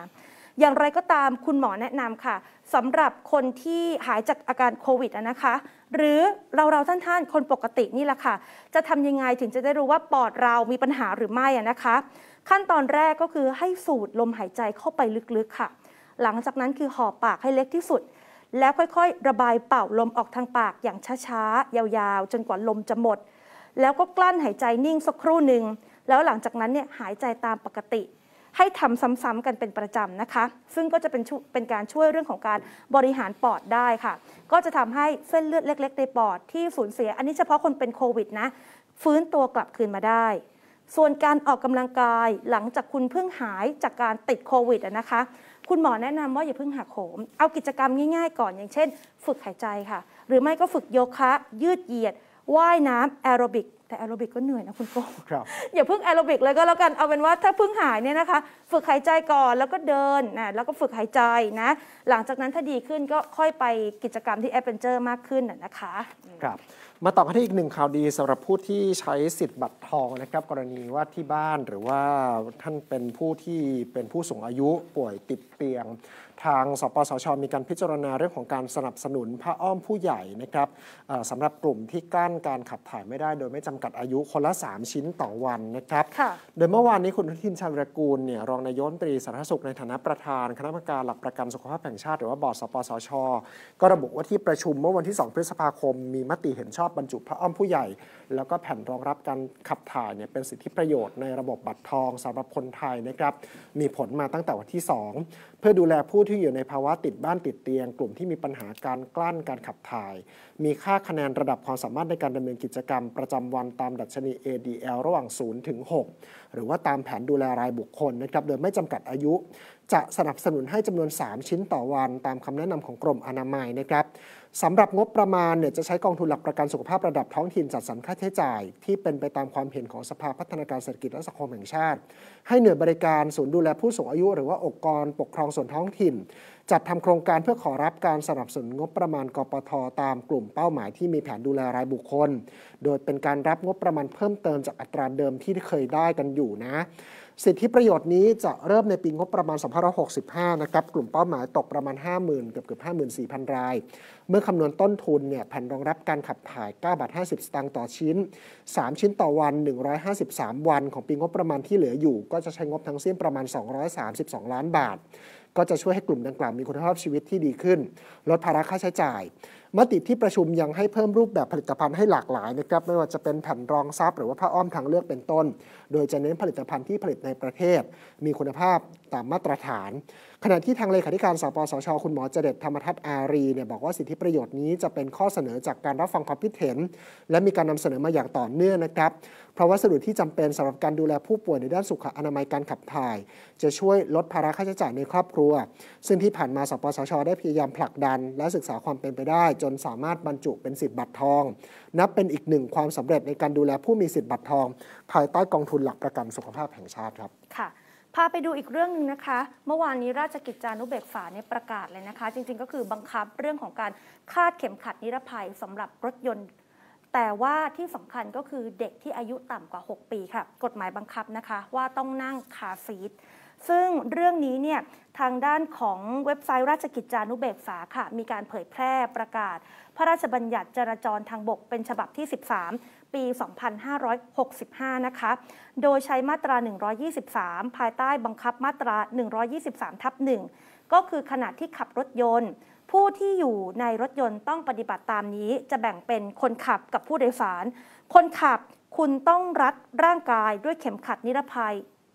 อย่างไรก็ตามคุณหมอแนะนำค่ะสำหรับคนที่หายจากอาการโควิดนะคะหรือเราเราท่านๆคนปกตินี่แหละค่ะ จะทำยังไงถึงจะได้รู้ว่าปอดเรามีปัญหาหรือไม่นะคะ ขั้นตอนแรกก็คือให้สูดลมหายใจเข้าไปลึกๆค่ะ หลังจากนั้นคือหอบปากให้เล็กที่สุดแล้วค่อยๆ ระบายเป่าลมออกทางปากอย่างช้าๆยาวๆจนกว่าลมจะหมด แล้วก็กลั้นหายใจนิ่งสักครู่หนึ่งแล้วหลังจากนั้นเนี่ยหายใจตามปกติให้ทำซ้ำๆกันเป็นประจำนะคะ ซึ่งก็จะเป็นเป็นการช่วยเรื่องของการบริหารปอดได้ค่ะ ก็จะทำให้เส้นเลือดเล็กๆในปอดที่สูญเสีย อันนี้เฉพาะคนเป็นโควิดนะฟื้นตัวกลับคืนมาได้ส่วนการออกกำลังกายหลังจากคุณเพิ่งหายจากการติดโควิดนะคะคุณหมอแนะนำว่าอย่าเพิ่งหักโหม เอากิจกรรมง่ายๆ ก่อนอย่างเช่นฝึกหายใจค่ะ หรือไม่ก็ฝึกโยคะ ยืดเหยียดว่ายน้ำแอโรบิก แต่แอโรบิกก็เหนื่อยนะคุณโก้อย่าเพิ่งแอโรบิกเลยก็แล้วกัน เอาเป็นว่าถ้าเพิ่งหายเนี่ยนะคะฝึกหายใจก่อน แล้วก็เดินนะแล้วก็ฝึกหายใจนะ หลังจากนั้นถ้าดีขึ้นก็ค่อยไปกิจกรรมที่แอดเวนเจอร์มากขึ้นนะคะ ครับมาต่อกันที่อีกหนึ่งข่าวดีสำหรับผู้ที่ใช้สิทธิ์บัตรทองนะครับกรณีว่าที่บ้านหรือว่าท่านเป็นผู้ที่เป็นผู้สูงอายุป่วยติดเตียงทางสปสชมีการพิจารณาเรื่องของการสนับสนุนผ้าอ้อมผู้ใหญ่นะครับสำหรับกลุ่มที่กั้นการขับถ่ายไม่ได้โดยไม่จำกัดอายุคนละ 3 ชิ้นต่อวันนะครับโดยเมื่อวานนี้คุณทินชันรกูลเนี่ยรองนายกตรีสาธารณสุขในฐานะประธาน คณะกรรมการหลักประกันสุขภาพแห่งชาติ หรือว่าบอร์ดสปสช ก็ระบุว่าที่ประชุมเมื่อวันที่2พฤษภาคมมีมติเห็นชอบบรรจุผ้าอ้อมผู้ใหญ่ แล้วก็แผ่นรองรับการขับถ่ายเนี่ยเป็นสิทธิประโยชน์ในระบบบัตรทองสำหรับคนไทยนะครับมีผลมาตั้งแต่วันที่2เพื่อดูแลผู้ที่อยู่ในภาวะติดบ้านติดเตียงกลุ่มที่มีปัญหาการกลั้นการขับถ่าย มีค่าคะแนนระดับความสามารถในการดำเนินกิจกรรม ประจำวันตามดัชนี ADL ระหว่าง 0 ถึง 6 หรือว่าตามแผนดูแลรายบุคคลนะครับโดยไม่จำกัดอายุ จะสนับสนุนให้จำนวน 3 ชิ้นต่อวัน ตามคำแนะนำของกรมอนามัยนะครับสำหรับงบประมาณเนี่ยจะใช้กองทุนหลักประกันสุขภาพระดับท้องถิ่นจัดสรรค่าใช้จ่าย ที่เป็นไปตามความเห็นของสภาพัฒนาการเศรษฐกิจและสังคมแห่งชาติ ให้เหนือบริการศูนย์ดูแลผู้สูงอายุ หรือว่าองค์กรปกครองส่วนท้องถิ่น จัดทำโครงการเพื่อขอรับการสนับสนุนงบประมาณกปทตามกลุ่มเป้าหมายที่มีแผนดูแลรายบุคคลโดยเป็นการรับงบประมาณเพิ่มเติมจากอัตราเดิมที่เคยได้กันอยู่นะสิทธิประโยชน์นี้จะเริ่มในปีงบประมาณ 2565 นะครับ กลุ่มเป้าหมายตกประมาณ 50,000 เกือบเกือบ54,000 ราย เมื่อคำนวณต้นทุนเนี่ยแผ่นรองรับการขับถ่าย 9 บาท 50 สตางค์ต่อชิ้น 3 ชิ้นต่อวัน 153 วันของปีงบประมาณที่เหลืออยู่ ก็จะใช้งบทั้งสิ้นประมาณ 232 ล้านบาท ก็จะช่วยให้กลุ่มดังกล่าวมีคุณภาพชีวิตที่ดีขึ้น ลดภาระค่าใช้จ่าย มติที่ประชุมยังให้เพิ่มรูปแบบผลิตภัณฑ์ให้หลากหลายนะครับ ไม่ว่าจะเป็นแผ่นรองซับหรือว่าผ้าอ้อมทางเลือกเป็นต้นโดยจะเน้นผลิตภัณฑ์ที่ผลิตในประเทศ มีคุณภาพตามมาตรฐาน ขณะที่ทางเลขาธิการสปสชคุณหมอเจเดตธรรมทัตอารีเนี่ยบอกว่าสิทธิประโยชน์นี้จะเป็นข้อเสนอจากการรับฟังความคิดเห็น และมีการนำเสนอมาอย่างต่อเนื่องนะครับ เพราะวัสดุที่จำเป็นสำหรับการดูแลผู้ป่วยในด้านสุขอนามัยการขับถ่าย จะช่วยลดภาระค่าใช้จ่ายในครอบครัว ซึ่งที่ผ่านมาสปสชได้พยายามผลักดัน และศึกษาความเป็นไปได้ จนสามารถบรรจุเป็นสิทธิบัตรทอง นับเป็นอีกหนึ่งความสำเร็จในการดูแลผู้มีสิทธิบัตรทองภายใต้กองทุนหลักประกันสุขภาพแห่งชาติครับ ค่ะ พาไปดูอีกเรื่องหนึ่งนะคะ เมื่อวานนี้ราชกิจจานุเบกษาในประกาศเลยนะคะ จริงๆก็คือบังคับเรื่องของการคาดเข็มขัดนิรภัยสำหรับรถยนต์ แต่ว่าที่สำคัญก็คือเด็กที่อายุต่ำกว่า 6 ปีค่ะ กฎหมายบังคับนะคะ ว่าต้องนั่งคาซีทซึ่งเรื่องนี้เนี่ยทางด้านของเว็บไซต์ราชกิจจานุเบกษาค่ะมีการเผยแพร่ประกาศ พระราชบัญญัติจราจรทางบกเป็นฉบับที่ 13ปี 2565 นะคะ โดยใช้มาตรา 123 ภายใต้บังคับมาตรา 123 ทับ 1 ก็คือขณะที่ขับรถยนต์ ผู้ที่อยู่ในรถยนต์ต้องปฏิบัติตามนี้ จะแบ่งเป็นคนขับกับผู้โดยสาร คนขับคุณต้องรัดร่างกายด้วยเข็มขัดนิรภัย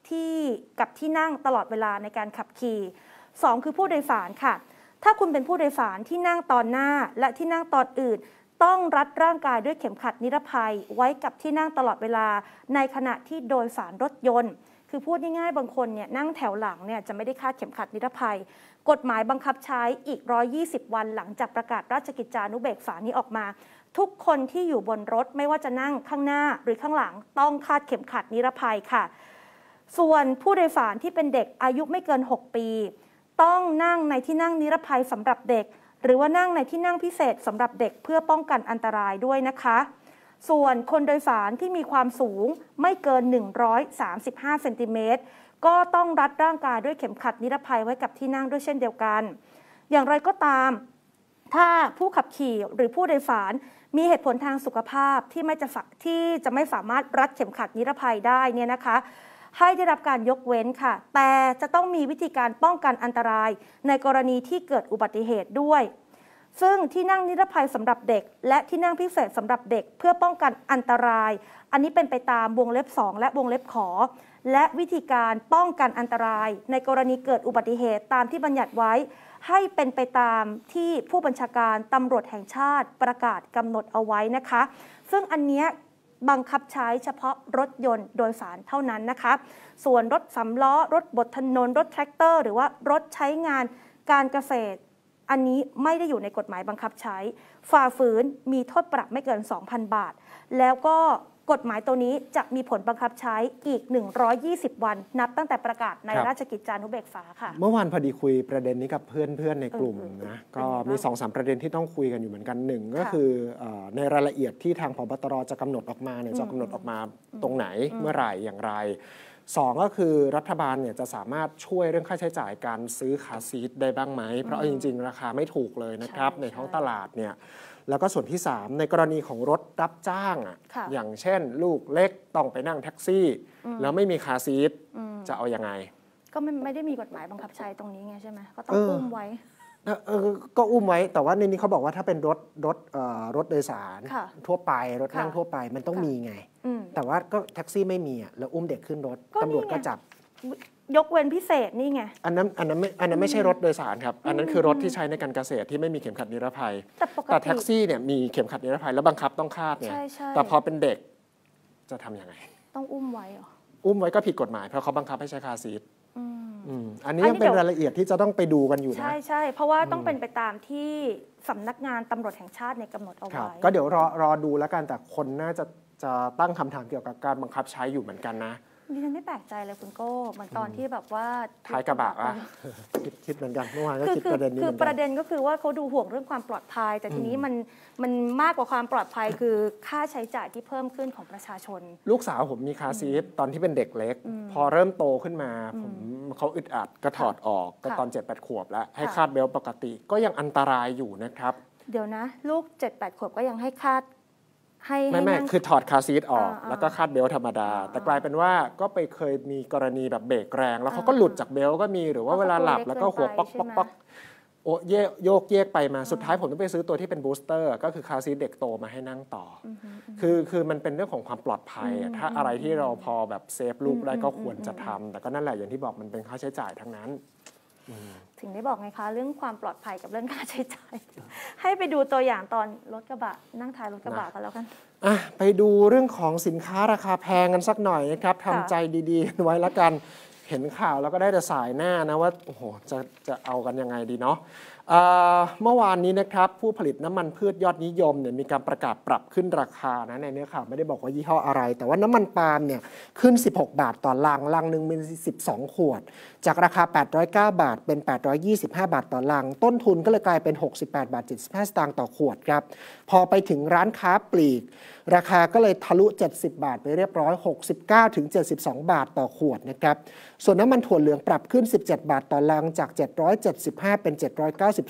ที่กับที่นั่งตลอดเวลาในการขับขี่2คือผู้โดยสารค่ะ ถ้าคุณเป็นผู้โดยสารที่นั่งตอนหน้าและที่นั่งตอนอื่นต้องรัดร่างกายด้วยเข็มขัดนิรภัยไว้กับที่นั่งตลอดเวลาในขณะที่โดยสารรถยนต์ คือพูดง่ายๆบางคนเนี่ยนั่งแถวหลังเนี่ยจะไม่ได้คาดเข็มขัดนิรภัย กฎหมายบังคับใช้อีก 120 วันหลังจากประกาศราชกิจจานุเบกษานี้ออกมา ทุกคนที่อยู่บนรถไม่ว่าจะนั่งข้างหน้าหรือข้างหลังต้องคาดเข็มขัดนิรภัยค่ะ ส่วนผู้โดยสารที่เป็นเด็กอายุไม่เกิน 6 ปี ต้องนั่งในที่นั่งนิรภัยสำหรับเด็กหรือว่านั่งในที่นั่งพิเศษสำหรับเด็กเพื่อป้องกันอันตรายด้วยนะคะ ส่วนคนโดยสารที่มีความสูงไม่เกิน 135เซนติเมตรก็ต้องรัดร่างกายด้วยเข็มขัดนิรภัยไว้กับที่นั่งด้วยเช่นเดียวกัน อย่างไรก็ตาม ถ้าผู้ขับขี่หรือผู้โดยสารมีเหตุผลทางสุขภาพที่ไม่จะที่จะไม่สามารถรัดเข็มขัดนิรภัยได้เนี่ยนะคะให้ได้รับการยกเว้นค่ะ แต่ จะต้องมีวิธีการป้องกันอันตรายในกรณีที่เกิดอุบัติเหตุด้วย ซึ่งที่นั่งนิรภัยสำหรับเด็กและที่นั่งพิเศษสำหรับเด็กเพื่อป้องกันอันตราย อันนี้เป็นไปตามวงเล็บ 2 และวงเล็บขอ และวิธีการป้องกันอันตรายในกรณีเกิดอุบัติเหตุตามที่บัญญัติไว้ ให้เป็นไปตามที่ผู้บัญชาการตำรวจแห่งชาติประกาศกำหนดเอาไว้นะคะ ซึ่งอันเนี้ยบังคับใช้เฉพาะรถยนต์โดยสารเท่านั้นนะคะส่วนรถสำล้อ รถบดถนน รถแทรกเตอร์ หรือว่ารถใช้งานการเกษตรอันนี้ไม่ได้อยู่ในกฎหมายบังคับใช้ ฝ่าฝืนมีโทษปรับไม่เกิน 2,000 บาท แล้วก็กฎหมายตัวนี้จะมีผลบังคับใช้อีก 120 วันนับตั้งแต่ประกาศในรัราชกิจจานุเบกษาค่ะ เมื่อวานพอดีคุยประเด็นนี้กับเพื่อนๆ ในกลุ่มนะ ก็มี2อสประเด็นที่ต้องคุยกันอยู่เหมือนกันหนึ่งก็คือในรายละเอียดที่ทางพบตรจะกำหนดออกมาเนี่ยจะกำหนดออกมาตรงไหนเมื่อไหร่อย่างไรสองก็คือรัฐบาลเนี่ยจะสามารถช่วยเรื่องค่าใช้จ่ายการซื้อคาซีดได้บ้างไหม เพราะจริงๆ ราคาไม่ถูกเลยนะครับใในท้องตลาดเนี่ยแล้วก็ส่วนที่3ในกรณีของรถรับจ้างอ่ะ อย่างเช่นลูกเล็กต้องไปนั่งแท็กซี่ แล้วไม่มีคาซีทจะเอาอยัางไง ก็ไม่ได้มีกฎหมายบังคับใช้ตรงนี้ไงใช่ไหมก็ต้องอุ้มไว้ก็อุ้มไว้แต่ว่าในนี้เขาบอกว่าถ้าเป็นรถรถรถโดยสาร ทั่วไปรถนั่งทั่วไปมันต้องมีไงแต่ว่าก็แท็กซี่ไม่มีอ่ะแล้วอุ้มเด็กขึ้นรถตำรวจก็จับยกเว้นพิเศษนี่ไงอันนั้นอันนั้นไม่อันนั้นไม่ใช่รถโดยสารครับอันนั้นคือรถที่ใช้ในการเกษตรที่ไม่มีเข็มขัดนิรภัยแต่แท็กซี่เนี่ยมีเข็มขัดนิรภัย แล้วบังคับต้องคาดเนี่ยแต่พอเป็นเด็กจะทํำยังไง ต้องอุ้มไว้ออุ้มไว้ก็ผิดกฎหมายเพราะเขาบังคับให้ใช้คาซีทอันนี้ยังเป็นรายละเอียดที่จะต้องไปดูกันอยู่นะใช่ใช่เพราะว่าต้องเป็นไปตามที่สำนักงานตำรวจแห่งชาติในกำหนดเอาไว้ก็เดี๋ยวรอรอดูแล้วกันแต่คนน่าจะจะตั้งคำถามเกี่ยวกับการบังคับใช้อยู่เหมือนกันนะดิฉันไม่แปลกใจเลยคุณโก้มันตอนที่แบบว่าท้ายกระบะอะคิดคิดเหมือนกันเมื่อวานก็คิดประเด็นนี้คือประเด็นก็คือว่าเขาดูห่วงเรื่องความปลอดภัย แต่ทีนี้มันมันมากกว่าความปลอดภัยคือค่าใช้จ่ายที่เพิ่มขึ้นของประชาชน ลูกสาว ผมมีคาซีฟตอนที่เป็นเด็กเล็ก พอเริ่มโตขึ้นมาผมเขาอึดอัดก็ถอดออกก็ตอน7จ็ดแปดขวบ แล้วให้คาดเบลปกติ ก็ยังอันตรายอยู่นะครับ เดี๋ยวนะ ลูก7จ็ดแปดขวบก็ยังให้คาดให้ไม่ไม่คือถอดคาซีทออก แล้วก็คาดเบลธรรมดา แต่กลายเป็นว่าก็ไปเคยมีกรณีแบบเบรกแรง แล้วเขาก็หลุดจากเบลก็มีหรือว่าเวลาหลับ แล้วก็หัวป๊อกป๊อกป๊อกโอ้ยโยกเยกไปมาสุดท้ายผมต้องไปซื้อตัวที่เป็นบูสเตอร์ ก็คือคาซีเด็กโตมาให้นั่งต่อ คือคือมันเป็นเรื่องของความปลอดภัย ถ้าอะไรที่เราพอแบบเซฟลูกได้ก็ควรจะทำ แต่ก็นั่นแหละอย่างที่บอกมันเป็นค่าใช้จ่ายทั้งนั้นถึงได้บอกไงคะเรื่องความปลอดภัยกับเรื่องค่าใช้จ่ายให้ไปดูตัวอย่างตอนรถกระบะ นั่งท้ายรถกระบะกันแล้วกันไปดูเรื่องของสินค้าราคาแพงกันสักหน่อยนะครับทำใจดี ๆ ไว้ละกันเห็นข่าวแล้วก็ได้แต่สายหน้านะว่าโอ้โหจะจะเอากันยังไงดีเนาะเมื่อวานนี้นะครับ ผู้ผลิตน้ำมันพืชยอดนิยมเนี่ยมีการประกาศปรับขึ้นราคานะในเนื้อข่าวไม่ได้บอกว่ายี่ห้ออะไร แต่ว่าน้ำมันปาล์มเนี่ยขึ้น 16 บาทต่อลังลังหนึ่งเป็น12 ขวด จากราคา 809 บาทเป็น 825 บาทต่อลัง ต้นทุนก็เลยกลายเป็น 68 บาท75สตางค์ต่อขวดครับ พอไปถึงร้านค้าปลีก ราคาก็เลยทะลุ 70 บาทไปเรียบร้อย 69ถึง72 บาทต่อขวดนะครับส่วนน้ำมันถั่วเหลืองปรับขึ้น 17 บาทต่อลังจาก 775 เป็น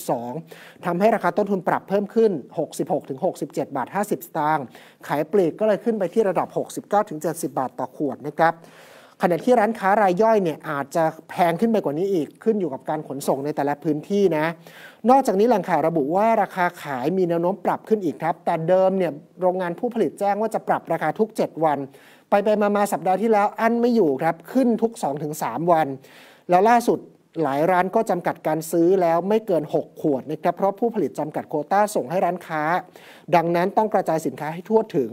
792ทำให้ราคาต้นทุนปรับเพิ่มขึ้น 66ถึง 67 บาท 50 สตางค์ ขายปลีกก็เลยขึ้นไปที่ระดับ 69ถึง 70 บาทต่อขวดนะครับ ขณะที่ร้านค้ารายย่อยเนี่ยอาจจะแพงขึ้นไปกว่านี้อีก ขึ้นอยู่กับการขนส่งในแต่ละพื้นที่นะ นอกจากนี้แหล่งข่าวระบุว่าราคาขายมีแนวโน้มปรับขึ้นอีกครับ แต่เดิมเนี่ยโรงงานผู้ผลิตแจ้งว่าจะปรับราคาทุก 7 วันไปไปมามาสัปดาห์ที่แล้ว อั้นไม่อยู่ครับ ขึ้นทุก 2-3 วัน แล้วล่าสุดหลายร้านก็จำกัดการซื้อแล้วไม่เกิน 6 ขวดนะครับเพราะผู้ผลิตจำกัดโคต้าส่งให้ร้านค้า ดังนั้นต้องกระจายสินค้าให้ทั่วถึง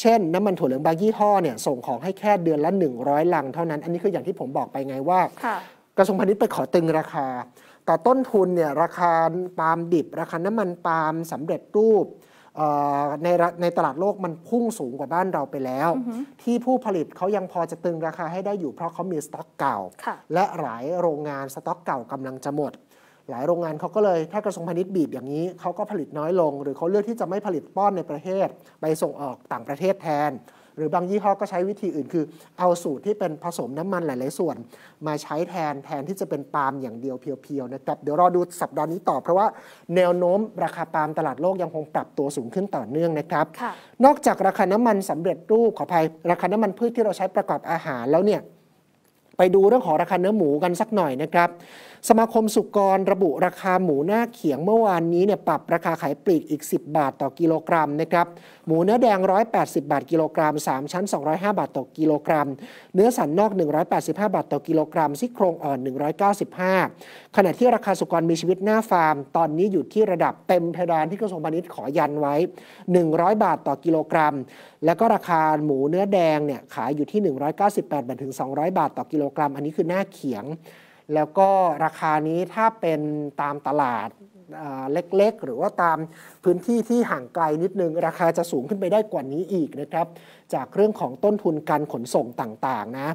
เช่น น้ำมันถั่วเหลืองบางยี่ห้อเนี่ยส่งของให้แค่เดือนละ 100 ลัง เท่านั้นอันนี้คืออย่างที่ผมบอกไปไงว่ากระทรวงพาณิชย์ไปขอตึงราคาแต่ต้นทุนเนี่ยราคาปาล์มดิบราคาน้ำมันปาล์มสำเร็จรูปในในตลาดโลกมันพุ่งสูงกว่าบ้านเราไปแล้ว ที่ผู้ผลิตเขายังพอจะตึงราคาให้ได้อยู่เพราะเขามีสต็อกเก่า และหลายโรงงานสต็อกเก่ากำลังจะหมด หลายโรงงานเขาก็เลย ถ้ากระทรวงพาณิชย์บีบอย่างนี้เขาก็ผลิตน้อยลง หรือเขาเลือกที่จะไม่ผลิตป้อนในประเทศไปส่งออกต่างประเทศแทนหรือบางยี่ห้อก็ใช้วิธีอื่นคือเอาสูตรที่เป็นผสมน้ำมันหลายๆ ส่วน มาใช้แทนแทนที่จะเป็นปาล์มอย่างเดียวเพียว ๆ นะครับ เดี๋ยวรอดูสัปดาห์นี้ต่อ เพราะว่าแนวโน้ม ราคาปาล์มตลาดโลกยังคงปรับตัวสูงขึ้นต่อเนื่องนะครับ นอกจากราคาน้ำมันสำเร็จรูปขออภัย ราคาน้ำมันพืชที่เราใช้ประกอบอาหารแล้วเนี่ยไปดูเรื่องของราคาเนื้อหมูกันสักหน่อยนะครับสมาคมสุกรระบุราคาหมูหน้าเขียงเมื่อวานนี้เนี่ยปรับราคาขายปลีกอีก 10 บาทต่อกิโลกรัมนะครับหมูเนื้อแดง 180 บาทกิโลกรัม3 ชั้น 205 บาทต่อกิโลกรัม เนื้อสันนอก 185 บาทต่อกิโลกรัมซี่โครงอ่อน195 ขณะที่ราคาสุกรมีชีวิตหน้าฟาร์มตอนนี้อยู่ที่ระดับเต็มเพดานที่กระทรวงพาณิชย์ขอยันไว้ 100 บาทต่อกิโลกรัม แล้วก็ราคาหมูเนื้อแดงเนี่ยขายอยู่ที่ 198บาทถึง 200 บาทต่อกิโลกรัม อันนี้คือหน้าเขียงแล้วก็ราคานี้ถ้าเป็นตามตลาดเล็กๆ หรือว่าตามพื้นที่ที่ห่างไกลนิดนึง ราคาจะสูงขึ้นไปได้กว่านี้อีกนะครับ จากเรื่องของต้นทุนการขนส่งต่างๆนะ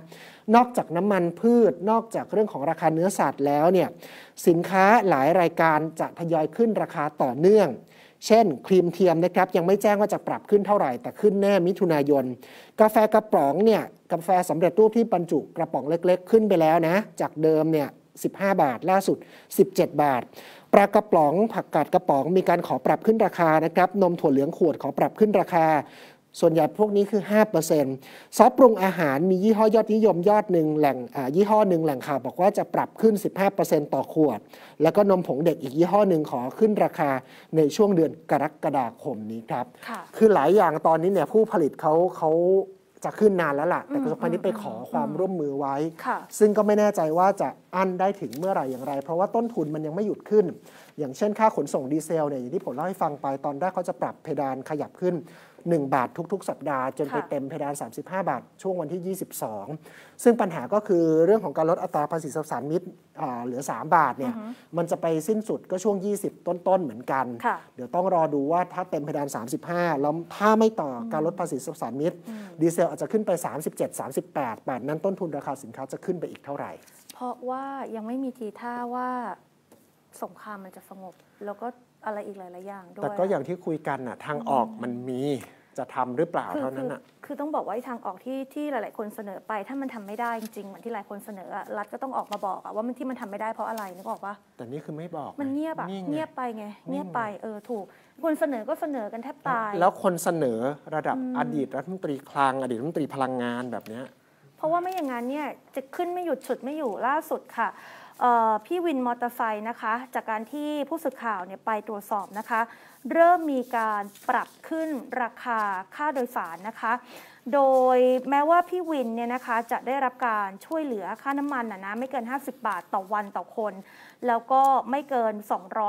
นอกจากน้ำมันพืชนอกจากเรื่องของราคาเนื้อสัตว์แล้วเนี่ยสินค้าหลายรายการจะทยอยขึ้นราคาต่อเนื่อง เช่น ครีมเทียมนะครับยังไม่แจ้งว่าจะปรับขึ้นเท่าไหร่แต่ขึ้นแน่มิถุนายนกาแฟกระป๋องเนี่ยกาแฟสำเร็จรูปที่บรรจุกระป๋องเล็กๆขึ้นไปแล้วนะ จากเดิมเนี่ย15 บาท ล่าสุด 17 บาทปลากระป๋องผักกาดกระป๋องมีการขอปรับขึ้นราคานะครับ นมถั่วเหลืองขวดขอปรับขึ้นราคา ส่วนใหญ่พวกนี้คือ5%ซอสปรุงอาหารมียี่ห้อยอดนิยมยอดหนึ่งแหล่งยี่ห้อหนึ่งแหล่งข่าวบอกว่าจะปรับขึ้น 15%ต่อขวด แล้วก็นมผงเด็กอีกยี่ห้อหนึ่งขอขึ้นราคาในช่วงเดือนกรกฎาคมนี้ครับคือหลายอย่างตอนนี้เนี่ยผู้ผลิตเขาเขาจะขึ้นนานแล้วล่ะ แต่กระทรวงพาณิชย์ไปขอความร่วมมือไว้ ซึ่งก็ไม่แน่ใจว่าจะอั้นได้ถึงเมื่อไหร่อย่างไร เพราะว่าต้นทุนมันยังไม่หยุดขึ้น อย่างเช่นค่าขนส่งดีเซลเนี่ยอย่างที่ผมเล่าให้ฟังไปตอนแรกเขาจะปรับเพดานขยับขึ้น1 บาททุก ๆ สัปดาห์จนไปเต็มเพดาน35 บาท ช่วงวันที่ 22 ซึ่งปัญหาก็คือเรื่องของการลดอัตราภาษีสรรพสามิตเหลือ 3 บาทเนี่ยมันจะไปสิ้นสุดก็ช่วง 20ต้น ๆ เหมือนกัน เดี๋ยวต้องรอดูว่าถ้าเต็มเพดาน 35แล้วถ้าไม่ต่อการลดภาษีสรรพสามิตดีเซลอาจจะขึ้นไป 37 38บาทนั้นต้นทุนราคาสินค้าจะขึ้นไปอีกเท่าไหร่ เพราะว่ายังไม่มีทีท่าว่าสงครามมันจะสงบแล้วก็อะไรอีกหลายๆอย่างด้วยแต่ก็อย่างที่คุยกันน่ะทางออกมันมีจะทำหรือเปล่าเท่านั้นอ่ะคือต้องบอกว่าทางออกที่ที่หลาย ๆ คนเสนอไปถ้ามันทำไม่ได้จริงๆเหมือนที่หลายคนเสนอรัฐก็ต้องออกมาบอกว่ามันที่มันทำไม่ได้เพราะอะไรนึกออกปะแต่นี่คือไม่บอกมันเงียบอะเงียบไปไงเงียบไปเออถูกคนเสนอก็เสนอกันแทบตายแล้วคนเสนอระดับอดีตรัฐมนตรีคลังอดีตรัฐมนตรีพลังงานแบบเนี้ย เพราะว่าไม่อย่างนั้นเนี่ยจะขึ้นไม่หยุดฉุดไม่อยู่ล่าสุดค่ะพี่วินมอเตอร์ไซค์นะคะ จากการที่ผู้สื่อข่าวเนี่ยไปตรวจสอบนะคะ เริ่มมีการปรับขึ้นราคาค่าโดยสารนะคะ โดยแม้ว่าพี่วินเนี่ยนะคะจะได้รับการช่วยเหลือค่าน้ำมันนะนะไม่เกิน 50 บาทต่อวันต่อคน แล้วก็ไม่เกิน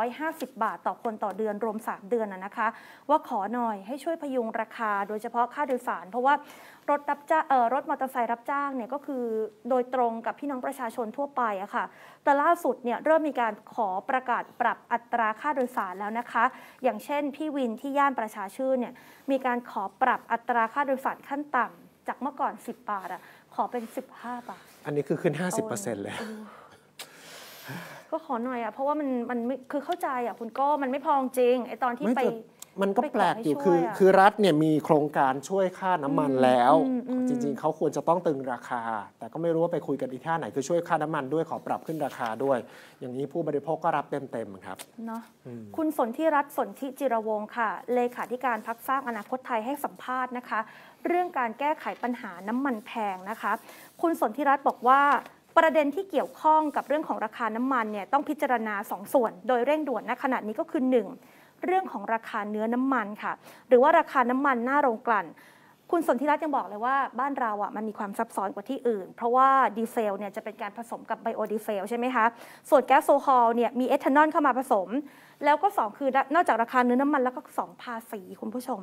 250 บาทต่อคนต่อเดือนรวม 3 เดือนนะคะ ว่าขอหน่อยให้ช่วยพยุงราคาโดยเฉพาะค่าโดยสารเพราะว่ารถรับจ้างรถมอเตอร์ไซค์รับจ้างเนี่ยก็คือโดยตรงกับพี่น้องประชาชนทั่วไปอะค่ะแต่ล่าสุดเนี่ยเริ่มมีการขอประกาศปรับอัตราค่าโดยสารแล้วนะคะ อย่างเช่น พี่วินที่ย่านประชาชื่นเนี่ยมีการขอปรับอัตราค่าโดยสารขั้นต่ำจากเมื่อก่อน 10บาทอะขอเป็น 15บาทอันนี้คือขึ้น 50%เปอร์์เเซ็นตลยก็ขอหน่อยอะเพราะว่ามันมันคือเข้าใจอะคุณก็มันไม่พองจริงไอตอนที่ไปมันก็แปลกอยู่คือ คือรัฐเนี่ยมีโครงการช่วยค่าน้ำมันแล้ว จริงๆเขาควรจะต้องตึงราคา แต่ก็ไม่รู้ว่าไปคุยกันอีท่าไหนคือช่วยค่าน้ำมันด้วยขอปรับขึ้นราคาด้วย อย่างนี้ผู้บริโภคก็รับเต็มๆครับเนาะคุณสนธิรัตน์สนธิจิรวงค่ะ เลขาธิการพักสร้างอนาคตไทยให้สัมภาษณ์นะคะ เรื่องการแก้ไขปัญหาน้ำมันแพงนะคะคุณสนธิรัตน์บอกว่า ประเด็นที่เกี่ยวข้องกับเรื่องของราคาน้ำมันเนี่ยต้องพิจารณา 2 ส่วนโดยเร่งด่วนณขณะนี้ก็คือ1เรื่องของราคาเนื้อน้ำมันค่ะ หรือว่าราคาน้ำมันหน้าโรงกลั่น คุณสนธิรัตน์ยังบอกเลยว่าบ้านเราอ่ะมันมีความซับซ้อนกว่าที่อื่น เพราะว่าดีเซลเนี่ยจะเป็นการผสมกับไบโอดีเซลใช่ไหมคะส่วนแก๊สโซฮอลเนี่ยมีเอทานอลเข้ามาผสม แล้วก็ 2 คือนอกจากราคาเนื้อน้ำมันแล้วก็2ภาษีคุณผู้ชม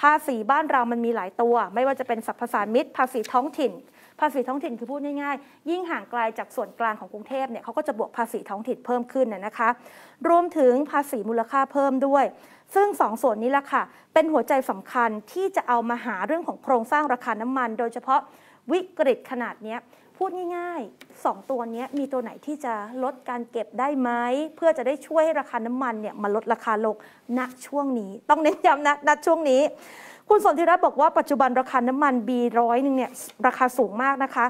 ภาษีบ้านเรามันมีหลายตัว ไม่ว่าจะเป็นสรรพสามิตภาษีท้องถิ่นภาษีท้องถิ่นคือพูดง่ายๆ ยิ่งห่างไกลาจากส่วนกลางของกรุงเทพเนี่ยเขาก็จะบวกภาษีท้องถิ่นเพิ่มขึ้นนะคะ รวมถึงภาษีมูลค่าเพิ่มด้วย ซึ่ง2สส่วนนี้ละค่ะ เป็นหัวใจสำคัญที่จะเอามาหาเรื่องของโครงสร้างราคาน้ำมัน โดยเฉพาะวิกฤตขนาดนี้ พูดง่ายๆ 2 ตัวนี้มีตัวไหนที่จะลดการเก็บได้ไหมเพื่อจะได้ช่วยให้ราคาน้ำมันเนี่ยมาลดราคาลงณช่วงนี้ ต้องเน้นย้ำนะณช่วงนี้คุณสนธิรัตน์บอกว่า ปัจจุบันราคาน้ำมัน B ร้อยหนึ่งเนี่ยราคาสูงมากนะคะ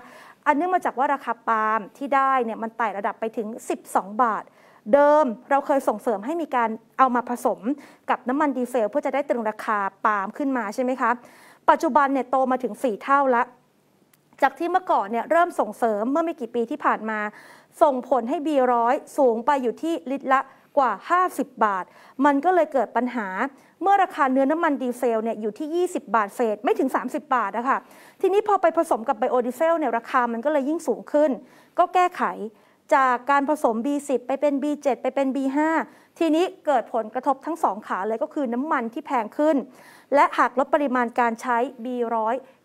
อันเนื่องมาจากว่าราคาปาล์มที่ได้เนี่ยมันไต่ระดับไปถึง 12 บาท เดิมเราเคยส่งเสริมให้มีการเอามาผสม กับน้ำมันดีเซลเพื่อจะได้ตรึงราคาปาล์มขึ้นมาใช่ไหมคะ ปัจจุบันเนี่ยโตมาถึง 4 เท่าละ จากที่เมื่อก่อนเนี่ยเริ่มส่งเสริมเมื่อไม่กี่ปีที่ผ่านมา ส่งผลให้ B100 สูงไปอยู่ที่ลิตรละกว่า 50 บาท มันก็เลยเกิดปัญหาเมื่อราคาเนื้อน้ำมันดีเซลเนี่ยอยู่ที่ 20 บาทเศษไม่ถึง 30 บาทนะคะทีนี้พอไปผสมกับไบโอดีเซลเนี่ยราคามันก็เลยยิ่งสูงขึ้น ก็แก้ไขจากการผสม B10 ไปเป็น B7 ไปเป็น B5 ทีนี้เกิดผลกระทบทั้งสองขาเลยก็คือน้ำมันที่แพงขึ้น และหากลดปริมาณการใช้ B100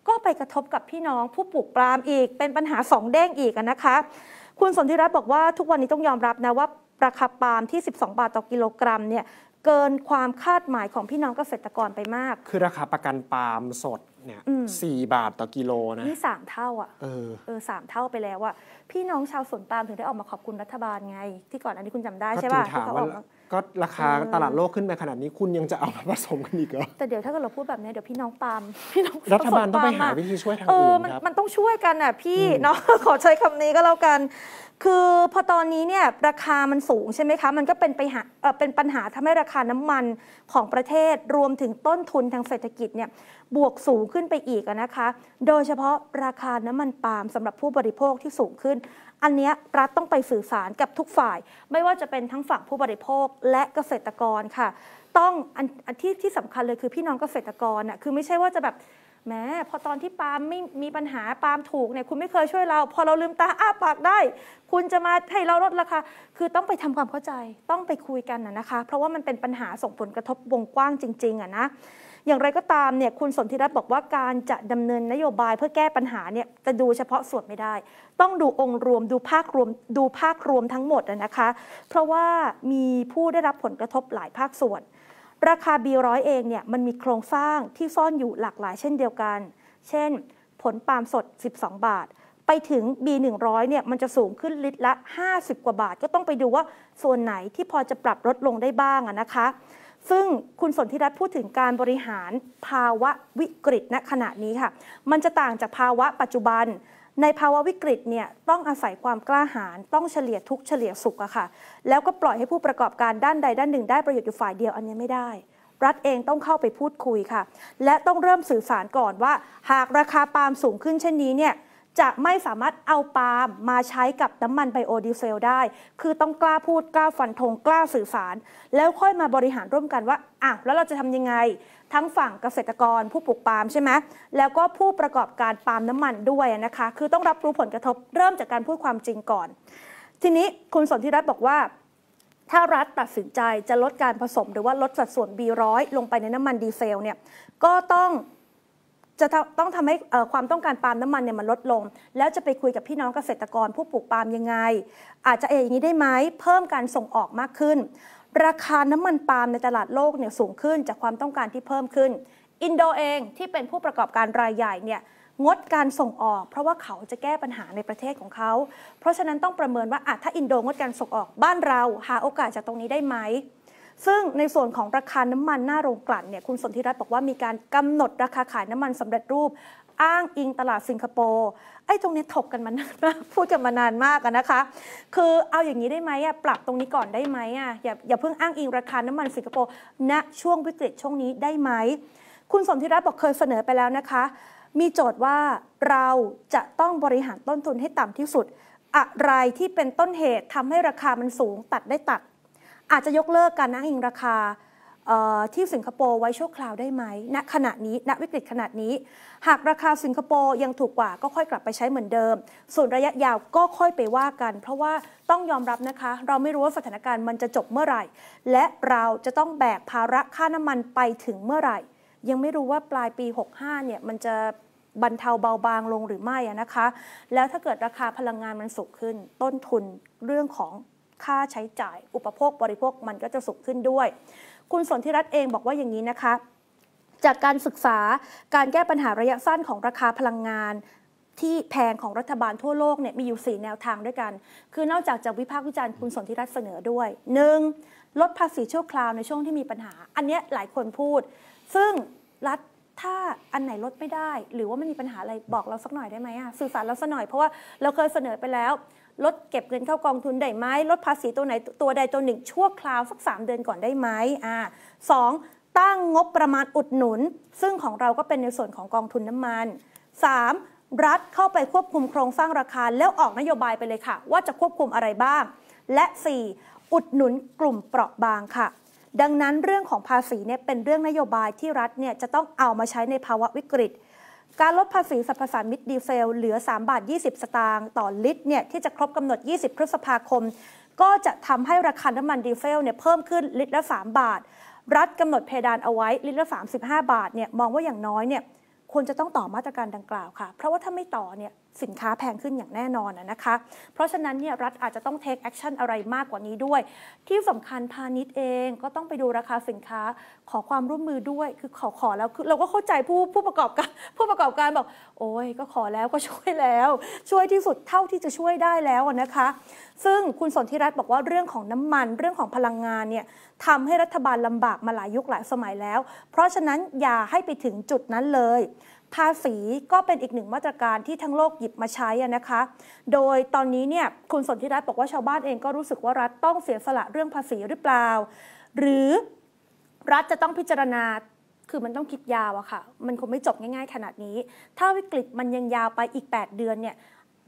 ก็ไปกระทบกับพี่น้อง ผู้ปลูกปลามอีก เป็นปัญหาสองเด้งอีกนะคะคุณสนธิรัตน์บอกว่าทุกวันนี้ต้องยอมรับนะว่าราคาปาล์มที่ 12 บาทต่อกิโลกรัมเนี่ยเกินความคาดหมายของพี่น้องเกษตรกรไปมาก คือราคาประกันปาล์มสดเนี่ยสี่บาทต่อกิโลนะ นี่สามเท่าอ่ะ เออเออสามเท่าไปแล้วอ่ะพี่น้องชาวสวนปาล์มถึงได้ออกมาขอบคุณรัฐบาลไง ที่ก่อนอันนี้คุณจำได้ใช่ป่ะที่เขาออกมาก็ราคาตลาดโลกขึ้นไปขนาดนี้คุณยังจะเอามาผสมกันอีกเหรอ แต่เดี๋ยวถ้าเกิดเราพูดแบบนี้เดี๋ยวพี่น้องปาล์มพี่น้องรัฐบาลต้องไปหาวิธีช่วยทางอื่นครับมันต้องช่วยกันอ่ะ พี่เนาะขอใช้คำนี้ก็แล้วกันคือพอตอนนี้เนี่ยราคามันสูงใช่ไหมคะ มันก็เป็นไปหาเป็นปัญหาทำให้ราคาน้ำมันของประเทศรวมถึงต้นทุนทางเศรษฐกิจเนี่ยบวกสูงขึ้นไปอีกนะคะ โดยเฉพาะราคาน้ำมันปาล์มสำหรับผู้บริโภคที่สูงขึ้น อันนี้รัฐต้องไปสื่อสารกับทุกฝ่าย ไม่ว่าจะเป็นทั้งฝั่งผู้บริโภคและเกษตรกรค่ะ ต้องอันที่ที่สำคัญเลยคือพี่น้องเกษตรกรน่ะคือไม่ใช่ว่าจะแบบแม้ พอตอนที่ปาล์มไม่มีปัญหาปาล์มถูกเนี่ยคุณไม่เคยช่วยเรา พอเราลืมตา อ้าปากได้ คุณจะมาให้เราลดราคาคือต้องไปทำความเข้าใจต้องไปคุยกันนะคะ เพราะว่ามันเป็นปัญหาส่งผลกระทบวงกว้างจริง ๆอะนะอย่างไรก็ตามเนี่ยคุณสนธิรัตน์บอกว่าการจะดำเนินนโยบายเพื่อแก้ปัญหาเนี่ยจะดูเฉพาะส่วนไม่ได้ ต้องดูองค์รวมดูภาครวมดูภาครวมทั้งหมดนะคะ เพราะว่ามีผู้ได้รับผลกระทบหลายภาคส่วนราคา B100 เองเนี่ยมันมีโครงสร้างที่ซ่อนอยู่หลากหลายเช่นเดียวกัน เช่นผลปาล์มสด 12 บาท ไปถึง B100 เนี่ยมันจะสูงขึ้นลิตรละ 50 กว่าบาท ก็ต้องไปดูว่าส่วนไหนที่พอจะปรับลดลงได้บ้างนะคะ ซึ่งคุณสนธิรัตน์พูดถึงการบริหารภาวะวิกฤตณขณะนี้ค่ะ มันจะต่างจากภาวะปัจจุบันในภาวะวิกฤตเนี่ยต้องอาศัยความกล้าหาญต้องเฉลี่ยทุกเฉลี่ยสุขอะค่ะ แล้วก็ปล่อยให้ผู้ประกอบการด้านใดด้านหนึ่ง ได้ประโยชน์อยู่ฝ่ายเดียว อันนี้ไม่ได้ รัฐเองต้องเข้าไปพูดคุยค่ะ และต้องเริ่มสื่อสารก่อนว่า หากราคาปาล์มสูงขึ้นเช่นนี้เนี่ยจะไม่สามารถเอาปาล์มมาใช้กับน้ำมันไบโอดีเซลได้ คือต้องกล้าพูดกล้าฟันธงกล้าสื่อสาร แล้วค่อยมาบริหารร่วมกันว่าอ่ะแล้วเราจะทำยังไงทั้งฝั่งเกษตรกรผู้ปลูกปาล์มใช่ไหมแล้วก็ผู้ประกอบการปาล์มน้ำมันด้วยนะคะ คือต้องรับรู้ผลกระทบเริ่มจากการพูดความจริงก่อน ทีนี้คุณสนธิรัตน์บอกว่าถ้ารัฐตัดสินใจจะลดการผสมหรือว่าลดสัดส่วน B100 ลงไปในน้ำมันดีเซลเนี่ย ก็ต้องจะต้องทำให้ความต้องการปาล์มน้ำมันเนี่ยมันลดลง แล้วจะไปคุยกับพี่น้องเกษตรกรผู้ปลูกปาล์มยังไง อาจจะเออย่างนี้ได้ไหมเพิ่มการส่งออกมากขึ้นราคาน้ำมันปาล์มในตลาดโลกเนี่ยสูงขึ้นจากความต้องการที่เพิ่มขึ้น อินโดเองที่เป็นผู้ประกอบการรายใหญ่เนี่ยงดการส่งออก เพราะว่าเขาจะแก้ปัญหาในประเทศของเขา เพราะฉะนั้นต้องประเมินว่าอาจถ้าอินโดงดการส่งออกบ้านเรา หาโอกาสจากตรงนี้ได้ไหมซึ่งในส่วนของราคา น้ำมันหน้าโรงกลั่นเนี่ยคุณสนธิรัตน์บอกว่ามีการกำหนดราคาขายน้ำมันสำเร็จรูปอ้างอิงตลาดสิงคโปร์ไอ้ตรงนี้ถกกันมานานมากพูดกันมานานมากนะคะ คือเอาอย่างนี้ได้ไหมอ่ะปรับตรงนี้ก่อนได้ไหมอ่ะอย่าอย่าเพิ่งอ้างอิงราคาน้ำมันสิงคโปร์ณช่วงวิกฤตช่วงนี้ได้ไหม คุณสมธิรัตน์บอกเคยเสนอไปแล้วนะคะ มีโจทย์ว่าเราจะต้องบริหารต้นทุนให้ต่ำที่สุด อะไรที่เป็นต้นเหตุทำให้ราคามันสูงตัดได้ตัด อาจจะยกเลิกการอ้างอิงราคาที่สิงคโปร์ไว้ชั่วคราวได้ไหมณขณะนี้ ณ วิกฤตขนาดนี้ หากราคาสิงคโปร์ยังถูกกว่าก็ค่อยกลับไปใช้เหมือนเดิม ส่วนระยะยาวก็ค่อยไปว่ากัน เพราะว่าต้องยอมรับนะคะ เราไม่รู้ว่าสถานการณ์มันจะจบเมื่อไหร่ และเราจะต้องแบกภาระค่าน้ำมันไปถึงเมื่อไหร่ ยังไม่รู้ว่าปลายปี 65 เนี่ยมันจะบรรเทาเบาบางลงหรือไม่นะคะ แล้วถ้าเกิดราคาพลังงานมันสูงขึ้น ต้นทุนเรื่องของค่าใช้จ่าย อุปโภคบริโภคมันก็จะสูงขึ้นด้วยคุณสนธิรัตน์เองบอกว่าอย่างนี้นะคะจากการศึกษาการแก้ปัญหาระยะสั้นของราคาพลังงาน ที่แพงของรัฐบาลทั่วโลกเนี่ยมีอยู่ 4 แนวทางด้วยกัน คือนอกจากจะวิพากษ์วิจารณ์คุณสนธิรัตน์เสนอด้วย 1. ลดภาษีชั่วคราวในช่วงที่มีปัญหาอันนี้หลายคนพูด ซึ่งรัฐถ้าอันไหนลดไม่ได้ หรือว่ามันมีปัญหาอะไรบอกเราสักหน่อยได้ไหมอ่ะสื่อสารเราสักหน่อยเพราะว่าเราเคยเสนอไปแล้วลดเก็บเงินเข้ากองทุนได้ไหม ลดภาษีตัวไหน ตัวใดตัวหนึ่ง ชั่วคราวสัก 3 เดือนก่อนได้ไหมอ่าสองตั้งงบประมาณอุดหนุน ซึ่งของเราก็เป็นในส่วนของกองทุนน้ำมัน 3. รัฐเข้าไปควบคุมโครงสร้างราคา แล้วออกนโยบายไปเลยค่ะ ว่าจะควบคุมอะไรบ้าง และ 4. อุดหนุนกลุ่มเปราะบางค่ะ ดังนั้นเรื่องของภาษีเนี่ยเป็นเรื่องนโยบายที่รัฐเนี่ยจะต้องเอามาใช้ในภาวะวิกฤตการลดภาษีสรรพสามิตดีเซลเหลือ 3 บาท 20 สตางค์ต่อลิตรเนี่ยที่จะครบกำหนด 20 พฤษภาคม ก็จะทำให้ราคาน้ำมันดีเซลเนี่ยเพิ่มขึ้นลิตรละ 3 บาท รัฐกำหนดเพดานเอาไว้ ลิตรละ 35 บาทเนี่ยมองว่าอย่างน้อยเนี่ยควรจะต้องต่อมาตรการดังกล่าวค่ะ เพราะว่าถ้าไม่ต่อเนี่ยสินค้าแพงขึ้นอย่างแน่นอนนะคะ เพราะฉะนั้นเนี่ยรัฐอาจจะต้องเทคแอคชั่นอะไรมากกว่านี้ด้วย ที่สำคัญพาณิชย์เองก็ต้องไปดูราคาสินค้า ขอความร่วมมือด้วย คือขอขอแล้วคือเราก็เข้าใจผู้ผู้ประกอบการผู้ประกอบการบอก โอ้ยก็ขอแล้วก็ช่วยแล้ว ช่วยที่สุดเท่าที่จะช่วยได้แล้วนะคะ ซึ่งคุณสนธิรัตน์บอกว่าเรื่องของน้ำมันเรื่องของพลังงานเนี่ยทำให้รัฐบาลลำบากมาหลายยุคหลายสมัยแล้ว เพราะฉะนั้นอย่าให้ไปถึงจุดนั้นเลยภาษีก็เป็นอีกหนึ่งมาตรการที่ทั้งโลกหยิบมาใช้นะคะ โดยตอนนี้เนี่ยคุณสนธิรัตน์บอกว่าชาวบ้านเองก็รู้สึกว่ารัฐต้องเสียสละเรื่องภาษีหรือเปล่า หรือ รัฐจะต้องพิจารณา คือมันต้องคิดยาวอะค่ะ มันคงไม่จบง่ายๆ ขนาดนี้ ถ้าวิกฤตมันยังยาวไปอีก 8 เดือนเนี่ย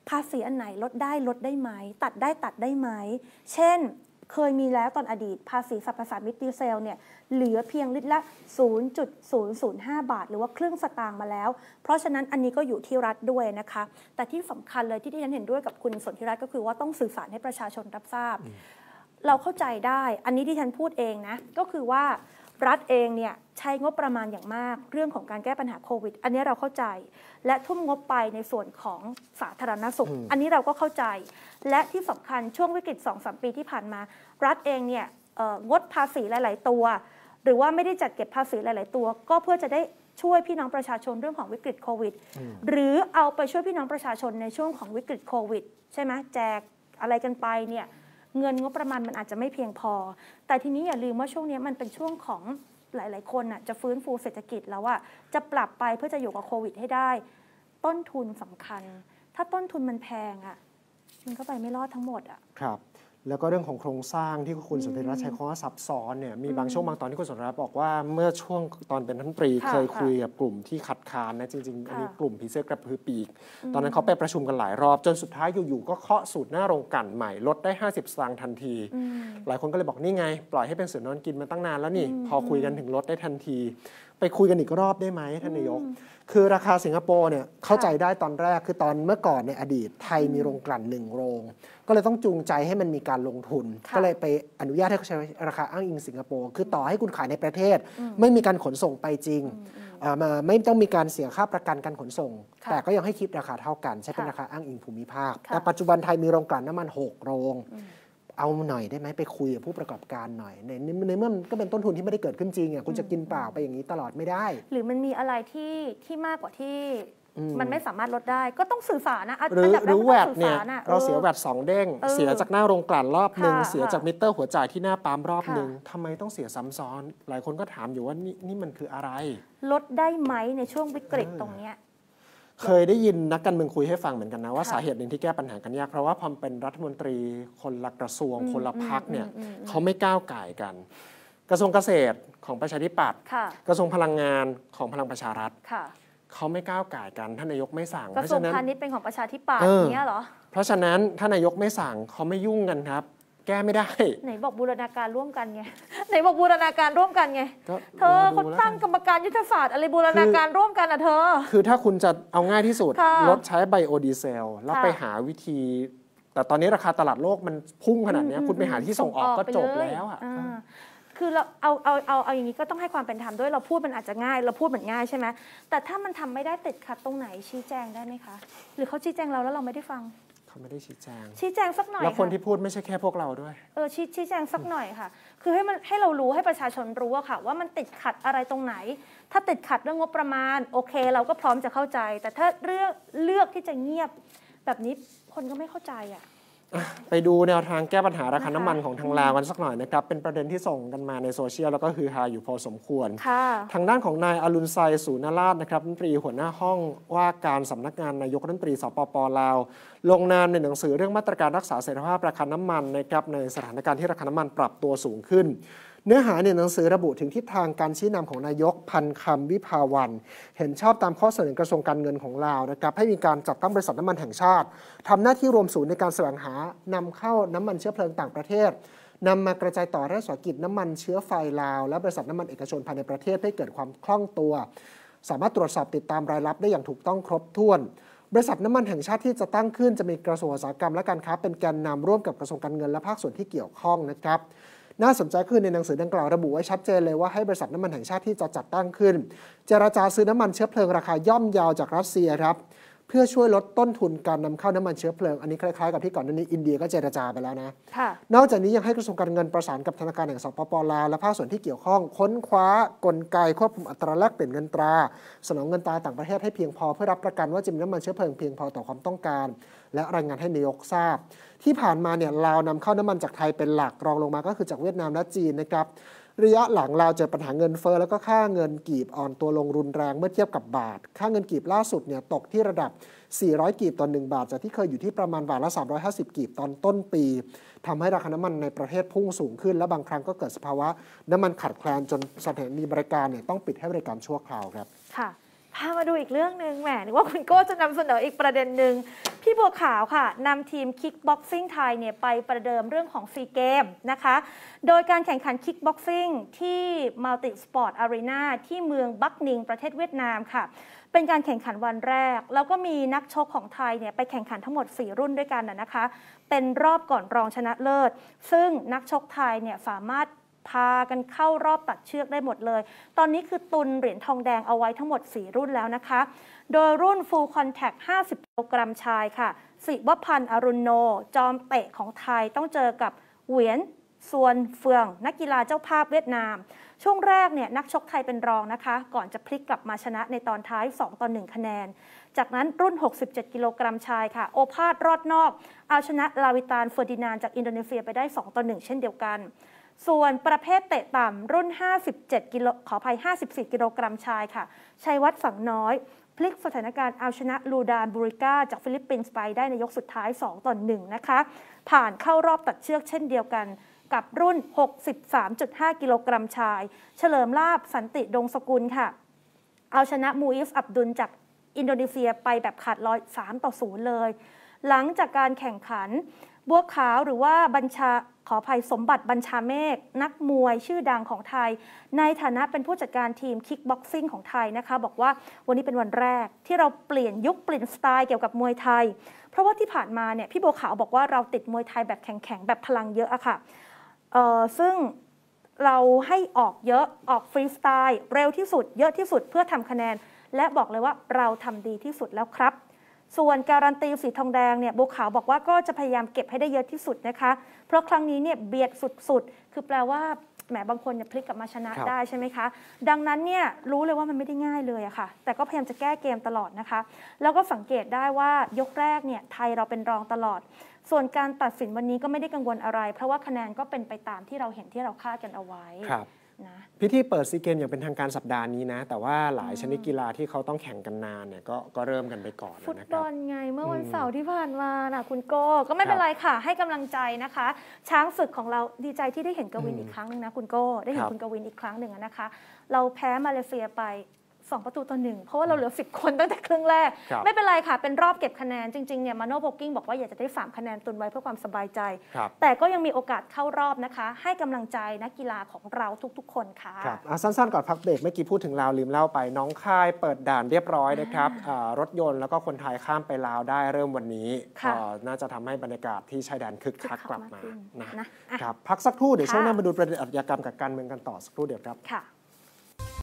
ภาษีอันไหนลดได้ลดได้ไหม ตัดได้ตัดได้ไหม เช่นเคยมีแล้วตอนอดีตภาษีสรรพสามิตดีเซลเนี่ยเหลือเพียงลิตรละ 0.005 บาท หรือว่าครึ่งสตางค์มาแล้ว เพราะฉะนั้นอันนี้ก็อยู่ที่รัฐด้วยนะคะ แต่ที่สำคัญเลยที่ที่ฉันเห็นด้วยกับคุณสนธิรัตน์ก็คือว่าต้องสื่อสารให้ประชาชนรับทราบ เราเข้าใจได้ อันนี้ที่ฉันพูดเองนะ ก็คือว่ารัฐเองเนี่ยใช้งบประมาณอย่างมากเรื่องของการแก้ปัญหาโควิดอันนี้เราเข้าใจและทุ่มงบไปในส่วนของสาธารณสุข อันนี้เราก็เข้าใจและที่สำคัญช่วงวิกฤต2อสปีที่ผ่านมา รัฐเองเนี่ยงดภาษีหลายๆตัว หรือว่าไม่ได้จัดเก็บภาษีหลาย ๆ ตัว ก็เพื่อจะได้ช่วยพี่น้องประชาชนเรื่องของวิกฤตโควิดหรือเอาไปช่วยพี่น้องประชาชนในช่วงของวิกฤตโควิดใช่ไหมแจกอะไรกันไปเนี่ยเงินงบประมาณมันอาจจะไม่เพียงพอ แต่ทีนี้อย่าลืมว่าช่วงนี้มันเป็นช่วงของหลาย ๆ คนอ่ะ จะฟื้นฟูเศรษฐกิจแล้วอ่ะ จะปรับไปเพื่อจะอยู่กับโควิดให้ได้ ต้นทุนสำคัญ ถ้าต้นทุนมันแพงอ่ะ มันก็ไปไม่รอดทั้งหมดอ่ะ ครับแล้วก็เรื่องของโครงสร้างที่คุณสุนทรัใช้คำว่าซับซ้อนเนี่ยมีบางช่วงบางตอนที่คุณสุนทรับอกว่าเมื่อช่วงตอนเป็นท่านตรีเคยคุยกับกลุ่มที่ขัดขานนะจริงๆ อันนี้กลุ่มผีเสื้อกระพือปีก ตอนนั้นเขาไปประชุมกันหลายรอบ จนสุดท้ายอยู่ๆ ก็เคาะสูตรหน้าโรงกันใหม่ลดได้ 50สตางค์ทันที หลายคนก็เลยบอกนี่ไงปล่อยให้เป็นเสือนอนกินมาตั้งนานแล้วนี่ พอคุยกันถึงลดได้ทันทีไปคุยกันอีกรอบได้ไหมท่านนายก คือราคาสิงคโปร์เนี่ยเข้าใจได้ตอนแรกคือตอนเมื่อก่อนในอดีตไทยมีโรงกลั่นหนึ่งโรง ก็เลยต้องจูงใจให้มันมีการลงทุน ก็เลยไปอนุญาตให้เขาใช้ราคาอ้างอิงสิงคโปร์ คือต่อให้คุณขายในประเทศไม่มีการขนส่งไปจริงมาไม่ต้องมีการเสียค่าประกันการขนส่ง แต่ก็ยังให้คิดราคาเท่ากันใช้เป็นราคาอ้างอิงภูมิภาค แต่ปัจจุบันไทยมีโรงกลั่นน้ำมัน 6 โรงเอาหน่อยได้ไหมไปคุยกับผู้ประกอบการหน่อยในในเมื่อมันก็เป็นต้นทุนที่ไม่ได้เกิดขึ้นจริงอ่ะคุณจะกินเปล่าไปอย่างนี้ตลอดไม่ได้ หรือมันมีอะไรที่ที่มากกว่าที่มันไม่สามารถลดได้ก็ต้องสื่อสารนะหรือหรือแวดเนี่ยเราเสียแวดสองเด้ง เสียจากหน้าโรงกลั่นรอบหนึ่งเสียจากมิเตอร์หัวจ่ายที่หน้าปั๊มรอบหนึ่งทำไมต้องเสียซ้ำซ้อน หลายคนก็ถามอยู่ว่านี่นี่มันคืออะไร ลดได้ไหมในช่วงวิกฤตตรงเนี้ยเคยได้ยินนักการเมืองคุยให้ฟังเหมือนกันนะว่าสาเหตุหนึ่งที่แก้ปัญหากันยากเพราะว่าพอมเป็นรัฐมนตรีคนละกระทรวงคนละพักเนี่ยเขาไม่ก้าวไก่กัน กระทรวงเกษตรของประชาธิปัตย์กระทรวงพลังงานของพลังประชารัฐเขาไม่ก้าวไก่กันท่านนายกไม่สั่งกระทรวงพาณิชย์เป็นของประชาธิปัตย์เนี้ยเหรอ เพราะฉะนั้นท่านนายกไม่สั่งเขาไม่ยุ่งกันครับแก้ไม่ได้ ไหนบอกบูรณาการร่วมกันไง ไหนบอกบูรณาการร่วมกันไง เธอเขานตั้งกรรมการยุทธศาสตร์ อะไรบูรณาการร่วมกันอ่ะเธอ คือถ้าคุณจะเอาง่ายที่สุดลดใช้ไบโอดีเซลแล้วไปหาวิธี แต่ตอนนี้ราคาตลาดโลกมันพุ่งขนาดนี้ คุณไปหาที่ส่งออกก็จบแล้วอ่ะาคือเราเอาเอาเอาเอาอย่างนี้ก็ต้องให้ความเป็นธรรมด้วยเราพูดมันอาจจะง่ายเราพูดเหมือนง่ายใช่ไหมแต่ถ้ามันทำไม่ได้ติดขัดตรงไหนชี้แจงได้ไหมคะหรือเขาชี้แจงเราแล้วเราไม่ได้ฟังขาไม่ได้ชี้แจง ชี้แจงสักหน่อย แล้วคนที่พูดไม่ใช่แค่พวกเราด้วย เออชี้ชี้แจงสักหน่อยค่ะ คือให้มันให้เรารู้ให้ประชาชนรู้อะค่ะ ว่ามันติดขัดอะไรตรงไหน ถ้าติดขัดเรื่องงบประมาณ โอเคเราก็พร้อมจะเข้าใจ แต่ถ้าเรื่องเลือกที่จะเงียบแบบนี้คนก็ไม่เข้าใจอะไปดูแนวทางแก้ปัญหาราคาน้ำมันของทางลาวกันสักหน่อยนะครับ เป็นประเด็นที่ส่งกันมาในโซเชียลแล้วก็คือฮาอยู่พอสมควรทางด้านของนายอรุณไซสูนาราชนะครับรัฐมนตรีหัวหน้าห้องว่าการสำนักงานนายกรัฐมนตรีสปปลาวลงนามในหนังสือเรื่องมาตรการรักษา เสถียรภาพราคาน้ำมันนะครับในสถานการณ์ที่ราคาน้ำมันปรับตัวสูงขึ้นเนื้อหาในหนังสือระบุถึงทิศทางการชี้นำของนายกพันคำวิภาวันเห็นชอบตามข้อเสนอกระทรวงการเงินของลาวนะครับให้มีการจัดตั้งบริษัทน้ำมันแห่งชาติ ทำหน้าที่รวมศูนย์ในการแสวงหา นำเข้าน้ำมันเชื้อเพลิงต่างประเทศนำมากระจายต่อรัฐสกิจน้ำมันเชื้อไฟลาวและบริษัทน้ำมันเอกชนภายในประเทศให้เกิดความคล่องตัว สามารถตรวจสอบติดตามรายรับได้อย่างถูกต้องครบถ้วนบริษัทน้ำมันแห่งชาติที่จะตั้งขึ้นจะมีกระทรวงอุตสาหกรรมและการค้าเป็นแกนนำร่วมกับกระทรวงการเงิน และภาคส่วนที่เกี่ยวข้องนะครับน่าสนใจคือในหนังสือดังกล่าวระบุไว้ชัดเจนเลยว่าให้บริษัทน้ำมันแห่งชาติที่จะจัดตั้งขึ้น เจราจาซื้อน้ำมันเชื้อเพลิงราคาย่อมยาวจากรัสเซียครับเพื่อช่วยลดต้นทุนการนำเข้าน้ำมันเชื้อเพลิงอันนี้คล้ายๆกับที่ก่อนหน้านี้อินเดียก็เจรจาไปแล้วนะนอกจากนี้ยังให้กระทรวงการเงินประสานกับธนาคารแห่งสปปลาและภาคส่วนที่เกี่ยวข้อง ค้นคว้ากลไกควบคุมอัตราแลกเปลี่ยนเงินตรา สนองเงินตราต่างประเทศให้เพียงพอเพื่อรับประกันว่าจะมีน้ำมันเชื้อเพลิงเพียงพอต่อความต้องการ และรายงานให้นายกทราบที่ผ่านมาเนี่ยลาวนำเข้าน้ำมันจากไทยเป็นหลัก รองลงมาก็คือจากเวียดนามและจีนนะครับ ระยะหลังลาวเจอปัญหาเงินเฟอ้อแล้วก็ค่าเงินกีบอ่อนตัวลงรุนแรงเมื่อเทียบกับบาท ค่าเงินกีบล่าสุดเนี่ยตกที่ระดับ 400 กีบต่อ 1 บาทจากที่เคยอยู่ที่ประมาณบาทละ 350 กีบตอนต้นปี ทำให้ราคา น้ำมันในประเทศพุ่งสูงขึ้นและบางครั้งก็เกิดสภาวะน้ำมันขาดแคลนจนสถานีบริการเนี่ยต้องปิดให้บริการชั่วคราวครับค่ะพามาดูอีกเรื่องหนึ่งแหมนึกว่าคุณโก้จะนำเสนออีกประเด็นหนึ่ง พี่บัวขาวค่ะ นำทีมคิกบ็อกซิ่งไทยเนี่ยไปประเดิมเรื่องของซีเกมนะคะ โดยการแข่งขันคิกบ็อกซิ่งที่มัลติสปอร์ตอารีนาที่เมืองบักนิง ประเทศเวียดนามค่ะ เป็นการแข่งขันวันแรก แล้วก็มีนักชกของไทยเนี่ยไปแข่งขันทั้งหมด 4 รุ่นด้วยกันนะคะ เป็นรอบก่อนรองชนะเลิศ ซึ่งนักชกไทยเนี่ยสามารถพากันเข้ารอบตัดเชือกได้หมดเลย ตอนนี้คือตุนเหรียญทองแดงเอาไว้ทั้งหมด 4 รุ่นแล้วนะคะ โดยรุ่น Full Contact 50กิโลกรัมชายค่ะ สิวพันธ์อรุณโน จอมเตะของไทยต้องเจอกับเหวียนส่วน เฟือง นักกีฬาเจ้าภาพเวียดนาม ช่วงแรกเนี่ยนักชกไทยเป็นรองนะคะ ก่อนจะพลิกกลับมาชนะในตอนท้าย 2ต่อ1คะแนน จากนั้นรุ่น 67กิโลกรัมชายค่ะ โอภาสรอดนอก เอาชนะลาวิตาน เฟอร์ดินาน จากอินโดนีเซียไปได้2ต่อ1เช่นเดียวกันส่วนประเภทเตะต่ำรุ่น 57กิโลขออภัย 54 กิโลกรัมชายค่ะ ชัยวัฒน์ฝังน้อย พลิกสถานการณ์เอาชนะลูดานบูริก้า จากฟิลิปปินส์ไปได้ในยกสุดท้าย 2 ต่อ 1 นะคะ ผ่านเข้ารอบตัดเชือกเช่นเดียวกัน กับรุ่น 63.5 กิโลกรัมชาย เฉลิมลาบสันติดงสกุลค่ะ เอาชนะมูอิฟอับดุลจากอินโดนีเซียไปแบบขาดลอย3ต่อ0เลย หลังจากการแข่งขันบัวขาวหรือว่าบัญชาขออภัยสมบัติบัญชาเมฆนักมวยชื่อดังของไทย ในฐานะเป็นผู้จัดการทีมคิกบ็อกซิ่งของไทยนะคะ บอกว่าวันนี้เป็นวันแรกที่เราเปลี่ยนยุคเปลี่ยนสไตล์เกี่ยวกับมวยไทย เพราะว่าที่ผ่านมาเนี่ยพี่โบขาวบอกว่าเราติดมวยไทยแบบแข็งๆแบบพลังเยอะอะค่ะซึ่งเราให้ออกเยอะออกฟรีสไตล์เร็วที่สุดเยอะที่สุดเพื่อทำคะแนน และบอกเลยว่าเราทำดีที่สุดแล้วครับส่วนการันตีสีทองแดงเนี่ยบัวขาวบอกว่าก็จะพยายามเก็บให้ได้เยอะที่สุดนะคะ เพราะครั้งนี้เนี่ยเบียดสุดๆคือแปลว่าแหมบางคนเนี่ยพลิกกลับมาชนะได้ใช่ไหมคะ ดังนั้นเนี่ยรู้เลยว่ามันไม่ได้ง่ายเลยอะค่ะ แต่ก็พยายามจะแก้เกมตลอดนะคะ แล้วก็สังเกตได้ว่ายกแรกเนี่ยไทยเราเป็นรองตลอด ส่วนการตัดสินวันนี้ก็ไม่ได้กังวลอะไร เพราะว่าคะแนนก็เป็นไปตามที่เราเห็นที่เราคาดกันเอาไว้ ครับนะพิธีเปิดซีเกมอย่างเป็นทางการสัปดาห์นี้นะแต่ว่าหลายชนิดกีฬาที่เขาต้องแข่งกันนานเนี่ยก็ก็เริ่มกันไปก่อนฟุตบอลไงเมื่อวันเสาร์ที่ผ่านมานะคุณโก้ก็ไม่เป็นไรค่ะ ให้กำลังใจนะคะ ช้างศึกของเราดีใจที่ได้เห็นกวินอีกครั้งนึงนะคุณโก้ได้เห็นคุณกวินอีกครั้งหนึ่งนะคะ เราแพ้มาเลเซียไป2 ประตูต่อหนึ่งเพราะว่าเราเหลือ 10 คนตั้งแต่ครึ่งแรก ไม่เป็นไรค่ะเป็นรอบเก็บคะแนน จริงๆเนี่ยมาโนโพกิ้งบอกว่าอยากจะได้ามคะแนนตุนไว้เพื่อความสบายใจ แต่ก็ยังมีโอกาสเข้ารอบนะคะ ให้กำลังใจนักกีฬาของเราทุกๆ คนค่ะครับสั้นๆ ก่อนพักเบรกเมื่อกี้พูดถึงลาวลืมเล่าไปน้องค่ายเปิดด่านเรียบร้อยนะครับรถยนต์แล้วก็คนไทยข้ามไปลาวได้เริ่มวันนี้น่าจะทำให้บรรยากาศที่ชายแดนคึกคักกลับมานะครับพักสักครู่เดี๋ยวช่วงหน้ามาดูประเด็นอัจิยกรรมกับการเมืองกันต่อสักครู่เดียวครับค่ะ